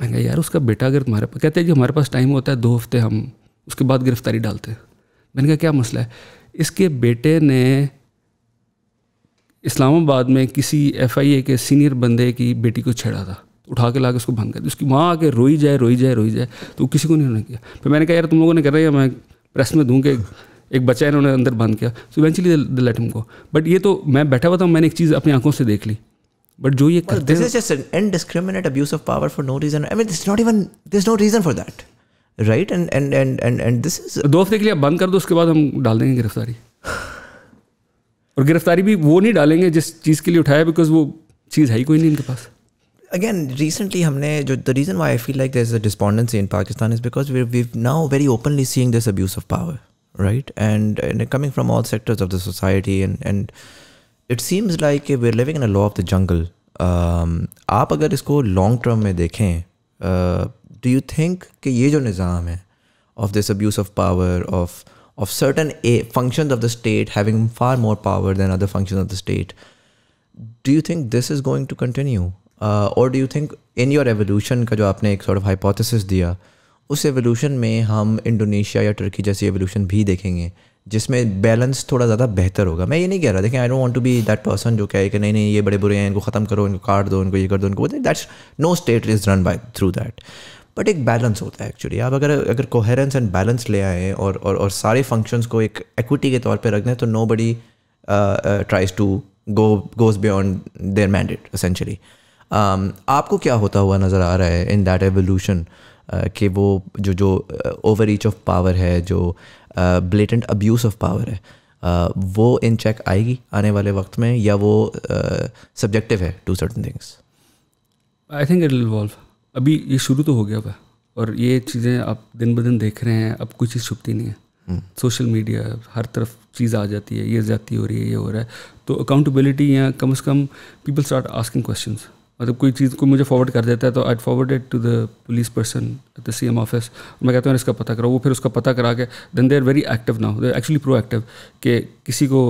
मैंने कहा यार उसका बेटा अगर तुम्हारे पास कहते हैं जी हमारे पास टाइम होता है दो हफ्ते हम उसके बाद गिरफ्तारी डालते हैं मैंने कहा क्या मसला है इसके बेटे ने इस्लामाबाद में किसी एफआईए के सीनियर बंदे की बेटी को छेड़ा था उठा के ला के उसको भंग कर दिया उसकी माँ आके रोई जाए रोई जाए रोई जाए तो किसी को नहीं उन्होंने किया फिर मैंने कहा यार तुम लोगों ने कर रहा है मैं प्रेस में दूँ कि एक बच्चा है अंदर बंद किया so eventually they let him go but ये तो मैं बैठा हुआ था मैंने एक चीज़ अपनी आंखों से देख ली बट जो ये करते this is just an indiscriminate abuse of power for no reason I mean this not even this no reason for that right and and and and and this is दो हफ्ते के लिए बंद कर दो उसके बाद हम डाल देंगे गिरफ्तारी और गिरफ्तारी भी वो नहीं डालेंगे जिस चीज़ के लिए उठाया बिकॉज वो चीज़ है ही कोई नहीं इनके पास अगेन रिसेंटली हमने जो the reason why I feel like there's a despondency in Pakistan is because we're we now very openly seeing this abuse of power right? And, and coming from all sectors of the society. And, and it seems like we're living in a law of the jungle. Um, if you look at term में देखें do you think कि ये जो निज़ाम है of this abuse of power of certain functions of the state having far more power than other functions of the state. Do you think this is going to continue? Uh, or do you think in your evolution, ka jo aapne sort of hypothesis diya, उस evolution में हम Indonesia या Turkey जैसी evolution भी देखेंगे जिसमें balance थोड़ा ज़्यादा बेहतर होगा मैं ये नहीं कह रहा देखें I don't want to be that person जो कहे कि नहीं नहीं ये बड़े बुरे हैं इनको ख़त्म करो इनको काट दो इनको ये कर दो इनको that's no state is run by through that but एक बैलेंस होता है एक्चुअली आप अगर अगर कोहेरेंस एंड बैलेंस ले आए और और और सारे फंक्शंस को एक एक्विटी के तौर पर रख दें तो nobody tries to go goes beyond their mandate essentially आपको क्या होता हुआ नज़र आ रहा है इन दैट एवोल्यूशन કે વો જો જો ઓવર રીચ ઓફ પાવર હે જો બ્લેટન્ટ એબ્યુસ ઓફ પાવર હે વો ઇન ચેક આएगी આને વાલે વખત મેં يا વો સબ્જેક્ટિવ હે to certain things I think it will evolve અબી યે શુરુ તો હો ગયા હુઆ હે ઓર યે ચીજે આપ દિન બદિન દેખ રહે હે હેબ કુછ છુપતી નહીં હૈ સોશિયલ મીડિયા હર તરફ ચીઝ આ જાતી હૈ યે જ્યાતી હો રહી હૈ યે હો રહા હે તો એકાઉન્ટિબિલિટી યહ કમસ્કમ પીપલ સ્ટાર્ટ આસ્કિંગ ક્વેશ્ચન્સ मतलब कोई चीज़ को मुझे फॉरवर्ड कर देता है तो I forward it to the police person at the C M office मैं कहता हूँ इसका पता कराओ वो फिर उसका पता करा के then they are very active now they actually proactive कि किसी को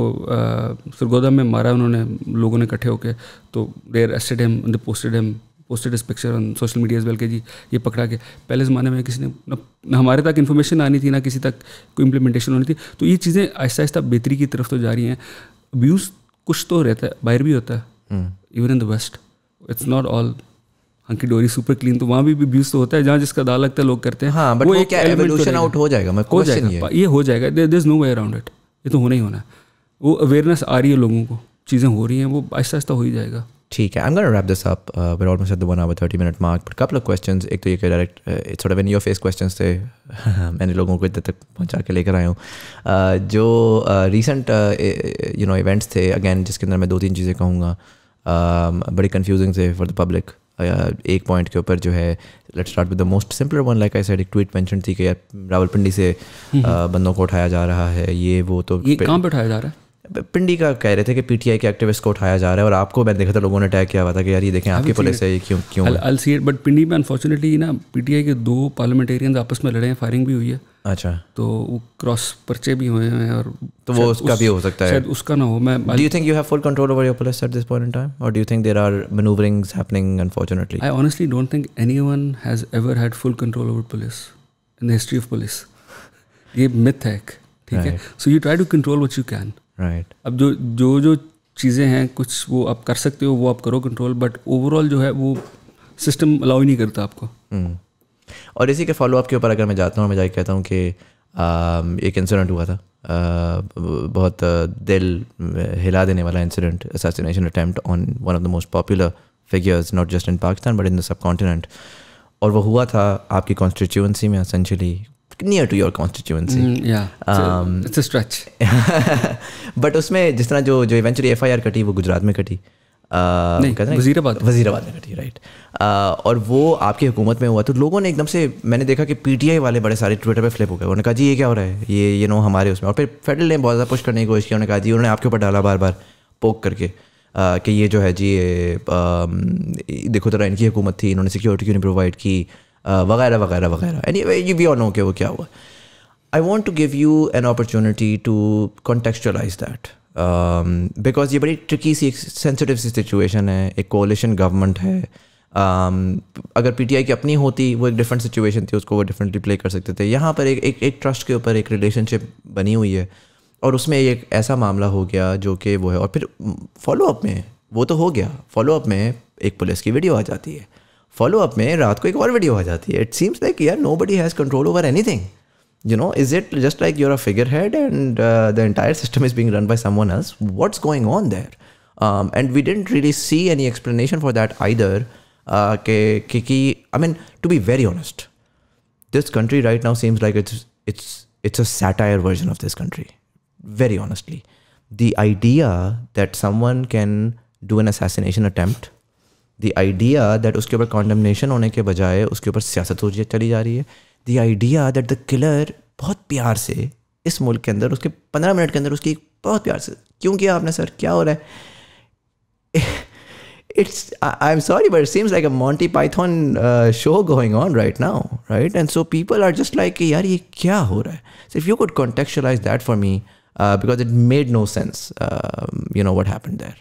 सरगोदा में मारा उन्होंने लोगों ने इकट्ठे होकर तो they are arrested him they posted him posted his picture on social media well के जी ये पकड़ा के पहले ज़माने में किसी ने ना हमारे तक इन्फॉर्मेशन आनी थी ना किसी तक कोई इम्प्लीमेंटेशन होनी थी तो ये चीज़ें आहिस्ता आहिस्ता बेहतरी की तरफ तो जा रही हैं अब्यूज़ कुछ तो रहता है बाहर भी होता है even in the west it's not all hunky dory super clean तो वहाँ भी अब्यूज तो होता है जहाँ जिसका दाल लगता है लोग करते हैं हाँ, वो, वो एक एवोल्यूशन आउट तो हो जाएगा मैं हो जाएगा ये हो जाएगा there is no way around it ये तो होना ही होना है वो अवेयरनेस आ रही है लोगों को चीज़ें हो रही हैं वो आहिस्ता आहिस्ता हो ही जाएगा ठीक है I am wrap this up we're almost at the one hour thirty minute mark but couple of questions एक तो ये direct it's sort of your face questions थे मैंने लोगों को इतने तक पहुंचा के लेकर आया हूँ uh, जो रिसेंट यू नो इवेंट्स थे अगेन जिसके अंदर मैं दो तीन चीज़ें कहूँगा Um, बड़ी कन्फ्यूजिंग से फॉर द पब्लिक एक पॉइंट के ऊपर जो है let's start with the most simpler one like I said एक ट्वीट मेंशन थी कि यार रावलपिंडी से uh, बंदों को उठाया जा रहा है ये वो तो ये कहाँ पर उठाया जा रहा है पिंडी का कह रहे थे कि पीटीआई के एक्टिविस्ट को उठाया जा रहा है और आपको मैंने देखा था लोगों ने अटैक किया हुआ था कि यार ये देखें आपकी पुलिस है ये क्यों क्यों अल सी इट बट पिंडी में अनफॉर्चुनेटली ना पीटीआई के दो पार्लियामेंटेरियन आपस में लड़े हैं फायरिंग भी हुई है अच्छा तो वो क्रॉस पर्चे भी हुए हैं और तो वो उसका उस, भी हो सकता है शायद उसका ना हो मैं do you think you have full control over your police at this point in time और do you think there are manoeuvrings happening unfortunately I honestly don't think anyone has ever had full control over police in the history of police ये myth है ठीक है so you try to control what you can right right. अब जो जो जो चीज़ें हैं कुछ वो आप कर सकते हो वो आप करो कंट्रोल बट ओवरऑल जो है वो सिस्टम अलाउ ही नहीं करता आपको hmm. और इसी के फॉलोअप के ऊपर अगर मैं जाता हूँ मैं जाके कहता हूँ कि um, एक इंसिडेंट हुआ था uh, बहुत uh, दिल uh, हिला देने वाला incident assassination attempt on one of the most popular figures not just in Pakistan but in the subcontinent और वो हुआ था आपकी कॉन्स्टिट्यूंसी में essentially near to your constituency. Mm, yeah, um, it's a stretch. but उसमें जिस तरह जो जो eventually FIR कटी वो गुजरात में कटी वजीराबाद वजीराबाद में कटी राइट और वो आपकी हुकूमत में हुआ तो लोगों ने एकदम से मैंने देखा कि पीटीआई वाले बड़े सारे ट्विटर पे फ्लिप हो गए उन्होंने कहा जी ये क्या हो रहा है ये ये नो हमारे उसमें और फिर फेडरल ने बहुत ज़्यादा पुश करने की कोशिश की उन्होंने कहा जी उन्होंने आपके ऊपर डाला बार बार पोक करके कि ये जो है जी ये देखो तरह इनकी हुकूमत थी इन्होंने सिक्योरिटी क्यों नहीं प्रोवाइड की Uh, वगैरह वगैरह वगैरह anyway you we on know के वो क्या हुआ I want to give you an opportunity to contextualize that because ये बड़ी tricky see sensitive see situation है एक कोलिशन गवर्नमेंट है um, अगर पी टी आई की अपनी होती वो एक डिफरेंट सिचुएशन थी उसको वो डिफरेंटली प्ले कर सकते थे यहाँ पर एक एक, एक ट्रस्ट के ऊपर एक रिलेशनशिप बनी हुई है और उसमें एक ऐसा मामला हो गया जो कि वो है और फिर फॉलोअप में वो तो हो गया फॉलोअप में एक पुलिस की वीडियो आ जाती है Follow-up. रात को एक और वीडियो आ जाती है इट सीम्स लाइक यार nobody has you know is it just like you're a figurehead and uh, the entire system is being run by someone else what's going on there um, and we didn't really see any explanation for that either uh, i mean to be very honest this country right now seems like it's it's it's a satire version of this country very honestly the idea that someone can do an assassination attempt the idea that उसके ऊपर condemnation होने के बजाय उसके ऊपर सियासत हो चली जा रही है the idea that the killer बहुत प्यार से इस मुल्क के अंदर उसके पंद्रह मिनट के अंदर उसकी बहुत प्यार से क्यों किया आपने सर क्या हो रहा है it's I am sorry but seems like a Monty Python show going on right now right and so people are just like यार ये क्या हो रहा है so you could contextualize that for me because it made no sense you know what happen there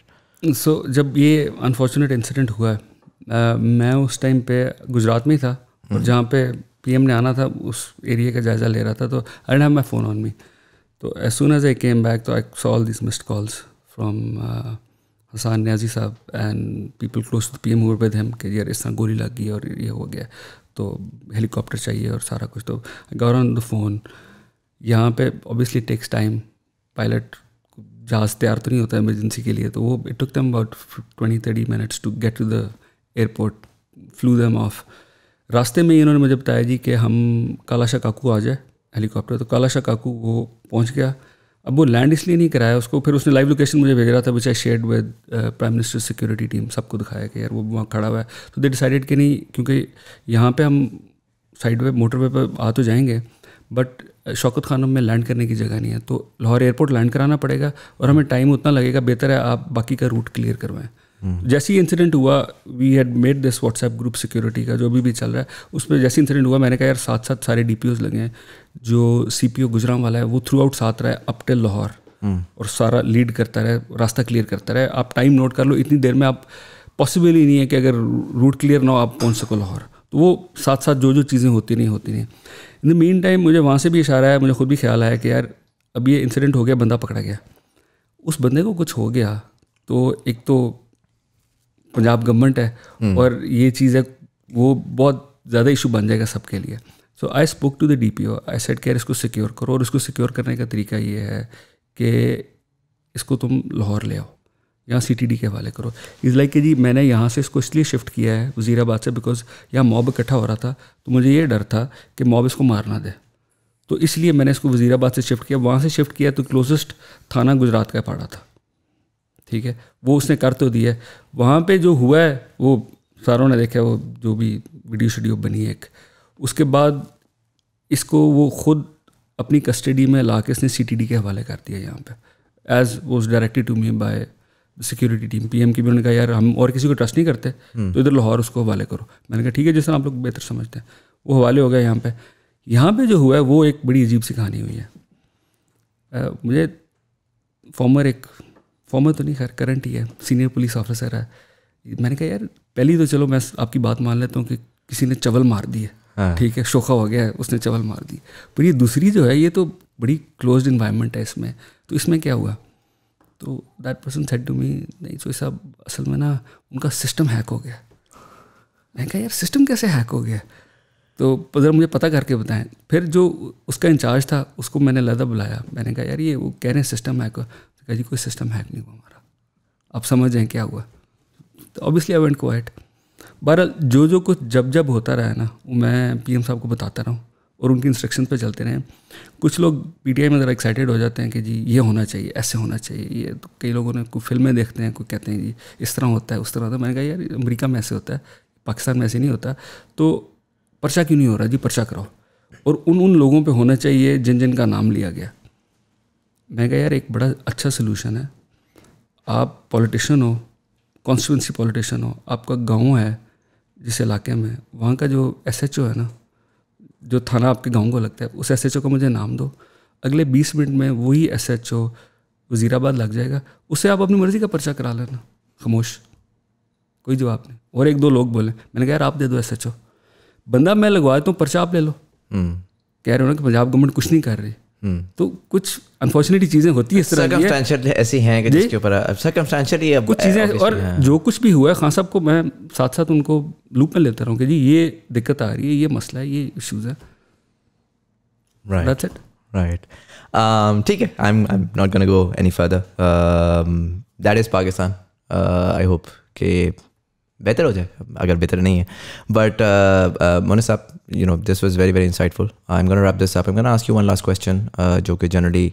so so, जब ये unfortunate incident हुआ है आ, मैं उस टाइम पे गुजरात में ही था और हम्म। जहाँ पे पीएम ने आना था उस एरिया का जायज़ा ले रहा था तो I have my phone on me तो as soon as I came back तो I saw all this missed calls from Hasan Niazi sahab and people close to P M हुए विद हिम कि यार इस तरह गोली लग गई और ये हो गया तो हेलीकॉप्टर चाहिए और सारा कुछ तो गौर ऑन द फ़ोन यहाँ पे ऑब्वियसली टेक्स टाइम पायलट जहाज़ तैयार तो नहीं होता इमरजेंसी के लिए तो वो it took them about twenty thirty minutes to get to the airport flew them off रास्ते में ही इन्होंने मुझे बताया जी कि हम कालाशा काकू आ जाए हेलीकॉप्टर तो कालाशा काकू वो पहुंच गया अब वो लैंड इसलिए नहीं कराया उसको फिर उसने लाइव लोकेशन मुझे भेज रहा था which I share with prime minister security team सबको दिखाया कि यार वो वहाँ खड़ा हुआ है तो दे डिसाइडेड कि नहीं क्योंकि यहाँ पे हम साइड वे मोटर वे पर आ तो जाएंगे बट शौकत खानम में लैंड करने की जगह नहीं है तो लाहौर एयरपोर्ट लैंड कराना पड़ेगा और हमें टाइम उतना लगेगा बेहतर है आप बाकी का रूट क्लियर करवाएं हम्म। जैसे ही इंसिडेंट हुआ we had made this WhatsApp group security का जो अभी भी चल रहा है उसमें जैसे इंसिडेंट हुआ मैंने कहा यार साथ साथ सारे डी लगे हैं जो सी पी वाला है वो थ्रू आउट साथ रहा है अप टिल लाहौर हम्म। और सारा लीड करता रहे रास्ता क्लियर करता रहे आप टाइम नोट कर लो इतनी देर में आप पॉसिबल ही नहीं है कि अगर रूट क्लियर ना हो आप पहुँच सको लाहौर तो वो साथ साथ जो जो चीज़ें होती नहीं होती नहीं इन द मेन टाइम मुझे वहाँ से भी इशारा है मुझे खुद भी ख्याल आया कि यार अब ये इंसिडेंट हो गया बंदा पकड़ा गया उस बंदे को कुछ हो गया तो एक तो पंजाब गवर्नमेंट है हम्म। और ये चीज़ है वो बहुत ज़्यादा इशू बन जाएगा सबके लिए so I spoke to the D P O I said care इसको सिक्योर करो और इसको सिक्योर करने का तरीका ये है कि इसको तुम लाहौर ले आओ यहाँ सी टी डी के हवाले करो इज़ लाइक कि जी मैंने यहाँ से इसको इसलिए शिफ्ट किया है वज़ीराबाद से बिकॉज यहाँ मॉब इकट्ठा हो रहा था तो मुझे ये डर था कि मॉब इसको मारना दे तो इसलिए मैंने इसको वज़ीराबाद से शिफ्ट किया वहाँ से शिफ्ट किया तो क्लोजेस्ट थाना गुजरात का पड़ा था ठीक है वो उसने कर तो दिया वहाँ पर जो हुआ है वो सारों ने देखा वो जो भी वीडियो शीडियो बनी है एक उसके बाद इसको वो खुद अपनी कस्टडी में ला के इसने सी टी डी के हवाले कर दिया यहाँ पर as was directed to me by security team PM की भी उन्होंने कहा यार हम और किसी को ट्रस्ट नहीं करते हम्म। तो इधर लाहौर उसको हवाले करो मैंने कहा ठीक है जैसे आप लोग बेहतर समझते हैं वो हवाले हो गया यहाँ पे यहाँ पे जो हुआ है वो एक बड़ी अजीब सी कहानी हुई है आ, मुझे फॉर्मर एक फॉर्मर तो नहीं खैर करंट ही है सीनियर पुलिस ऑफिसर है मैंने कहा यार पहली तो चलो मैं आपकी बात मान लेता हूँ कि किसी ने चवल मार दी है हाँ। ठीक है शोखा हो गया है उसने चवल मार दी पर ये दूसरी जो है ये तो बड़ी क्लोज इन्वायरमेंट है इसमें तो इसमें क्या हुआ तो that person said to me नहीं तो सोई साहब असल में ना उनका सिस्टम हैक हो गया मैंने कहा यार सिस्टम कैसे हैक हो गया तो ज़रा मुझे पता करके बताएं फिर जो उसका इंचार्ज था उसको मैंने लदा बुलाया मैंने कहा यार ये वो कह रहे हैं सिस्टम हैक हुआ तो कहा जी कोई सिस्टम हैक नहीं हुआ हमारा आप समझ जाए क्या हुआ तो ऑब्वियसली आई वेंट क्वाइट बहरहाल जो जो कुछ जब जब होता रहा है ना मैं पी साहब को बताता रहा हूँ और उनकी इंस्ट्रक्शन पे चलते रहें कुछ लोग पीटीआई में ज़रा एक्साइटेड हो जाते हैं कि जी ये होना चाहिए ऐसे होना चाहिए ये तो कई लोगों ने कोई फिल्में देखते हैं कोई कहते हैं जी इस तरह होता है उस तरह होता है मैंने कहा यार अमरीका में ऐसे होता है पाकिस्तान में ऐसे नहीं होता तो पर्चा क्यों नहीं हो रहा जी पर्चा कराओ और उन उन लोगों पर होना चाहिए जिन जिन का नाम लिया गया मैं कहा यार एक बड़ा अच्छा सोल्यूशन है आप पॉलिटिशन हो कॉन्स्टिट्यूंसी पॉलिटिशन हो आपका गाँव है जिस इलाके में वहाँ का जो एस है ना जो थाना आपके गाँव को लगता है उस एस का मुझे नाम दो अगले बीस मिनट में वही एस एच ओ वजीराबाद लग जाएगा उससे आप अपनी मर्ज़ी का पर्चा करा लेना खामोश कोई जवाब नहीं और एक दो लोग बोले मैंने कहा यार आप दे दो एस एच ओ बंदा मैं लगवा देता हूँ पर्चा आप ले लो हम्म। कह रहे हो ना कि पंजाब गवर्नमेंट कुछ नहीं कर रही तो कुछ अनफॉर्चुनेटली चीज़ें होती है ऐसी हैं कि जिसके ऊपर सर्कमस्टांशियल कुछ चीज़ें और जो कुछ भी हुआ है खान साहब को मैं साथ साथ उनको लूप में लेता रहा कि जी ये दिक्कत आ रही है ये मसला है ये इश्यूज़ है राइट राइट ठीक है I am I am not gonna go any further that is Pakistan I hope कि बेहतर हो जाए अगर बेहतर नहीं है बट uh, uh, मोने साहब you know this was very very insightful I am gonna wrap this I am ask you one last question जो कि जनरली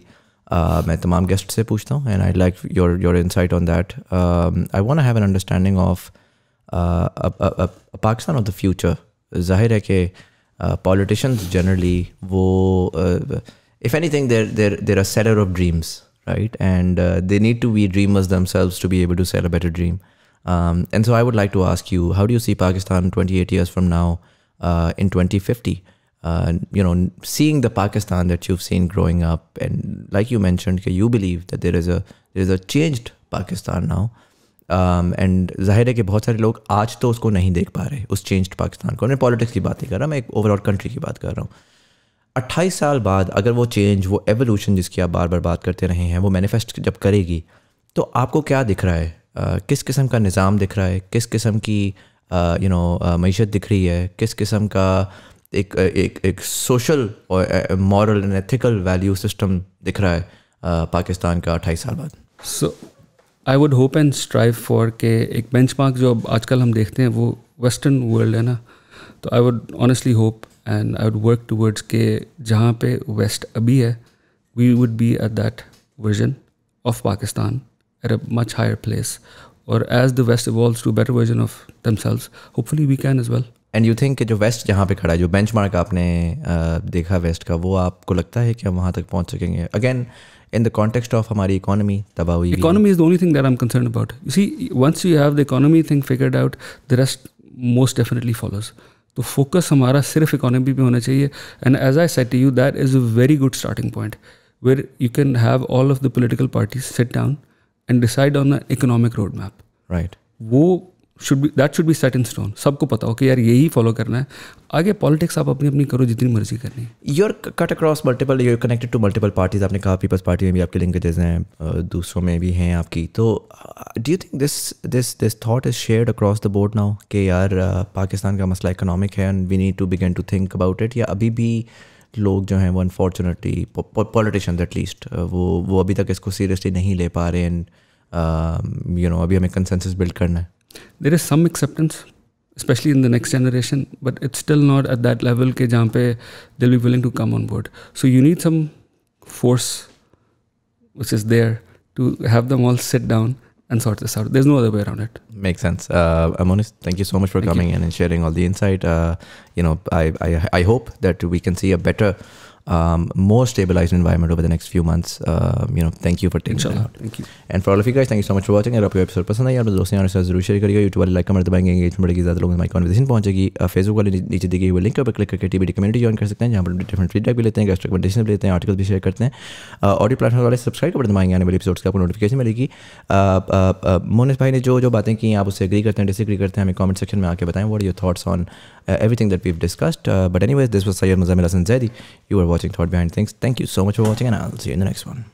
uh, मैं तमाम गेस्ट से पूछता हूँ and I like your your insight on that I want have an understanding of Pakistan of the future जाहिर है कि पॉलिटिशंस जनरली वो if anything there there there are seller of dreams right and they need to be dream themselves to be able to sell a better dream Um, and so I would like to ask you, how do you see Pakistan 28 years from now uh, in 2050? Uh, you know, seeing the Pakistan that you've seen growing up, and like you mentioned, you believe that there is a there is a changed Pakistan now. Um, and जाहिर है कि बहुत सारे लोग आज तो उसको नहीं देख पा रहे उस चेंज्ड पाकिस्तान को मैं पॉलिटिक्स की बात नहीं कर रहा मैं एक ओवरऑल कंट्री की बात कर रहा हूँ 28 साल बाद अगर वो चेंज वो एवोल्यूशन जिसकी आप बार बार बात करते रहे हैं वो मैनिफेस्ट जब करेगी तो आपको क्या दिख रहा है किस किस्म का निज़ाम दिख रहा है किस किस्म की यू नो मीशत दिख रही है किस किस्म का एक एक एक सोशल और moral and ethical value system दिख रहा है पाकिस्तान का अट्ठाईस साल बाद so I would hope and strive for के एक बेंच मार्क जो आजकल हम देखते हैं वो वेस्टर्न वर्ल्ड है ना तो I would honestly hope and I would work towards के जहाँ पे वेस्ट अभी है we would be at that version of Pakistan at a much higher place. Or as the West evolves to a better version of themselves, hopefully we can as well. And you think the West, where you are benchmark you have seen West, you think you can reach Again, in the context of our economy, the economy is the only thing that I'm concerned about. You see, once you have the economy thing figured out, the rest most definitely follows. तो focus हमारा सिर्फ economy पे होना चाहिए and as I said you that is a very good starting point where you can have all of the political parties sit down and decide on economic road map right वो should be that should be set in stone सबको पता हो कि यार यही follow करना है आगे पॉलिटिक्स आप अपनी अपनी करो जितनी मर्जी करनी है you're cut across multiple you're connected to multiple parties आपने कहा पीपल्स पार्टी में भी आपके लिंकेजेस हैं दूसरों में भी हैं आपकी तो do you think this this this thought is shared across the board now कि यार पाकिस्तान का मसला इकोनॉमिक है and we need to begin to think about it या अभी भी लोग जो हैं वो अनफॉर्चुनेटली पॉलिटिशन एटलीस्ट वो वो अभी तक इसको सीरियसली नहीं ले पा रहे एंड यू नो अभी हमें कंसेंसस बिल्ड करना है there is some acceptance especially in the next generation but it's still not at that level के जहाँ पे they'll be willing to come on board so you need some force which is there to have them all sit down and sort this out. There's no other way around it. Makes sense. Uh, Amonis, thank you so much for thank coming you. in and sharing all the insight. Uh, you know, I, I, I hope that we can see a better um, more stabilized environment over the next few months. Uh, you know, thank you for taking Inshallah. that out. Thank you. And for all of you guys, thank you so much for watching. अगर आपको episode पसंद आई आप दोस्तों यार जरूर share करिएगा YouTube वाले like comment दबाएंगे एंगेजमेंट बढ़ेगी ज़्यादा लोगों में कॉन्वर्सेशन पहुंचेगी फेसबुक वाले नीचे दी गई हुई लिंक पर क्लिक करके टीबी कम्युनिटी ज्वाइन कर सकते हैं जहाँ पर डिफरेंट फीडबैक भी लेते हैं गेस्ट रिकमेंडेशन भी लेते हैं आर्टिकल भी शेयर करते हैं ऑडियो प्लेटफॉर्म वाले सब्सक्राइब कर दबाएंगे आने वाले एपिसोड्स का आपको नोटिफिकेशन मिलेगी मोनिस भाई ने जो जो बातें की आप उससे एग्री करते हैं डिसएग्री करते हैं हमें कमेंट सेक्शन में आके बताएं what your thoughts on Uh, everything that we've discussed. Uh, but anyways, this was Sayyid Muzammil Hassan Zaidi. You were watching Thought Behind Things. Thank you so much for watching and I'll see you in the next one.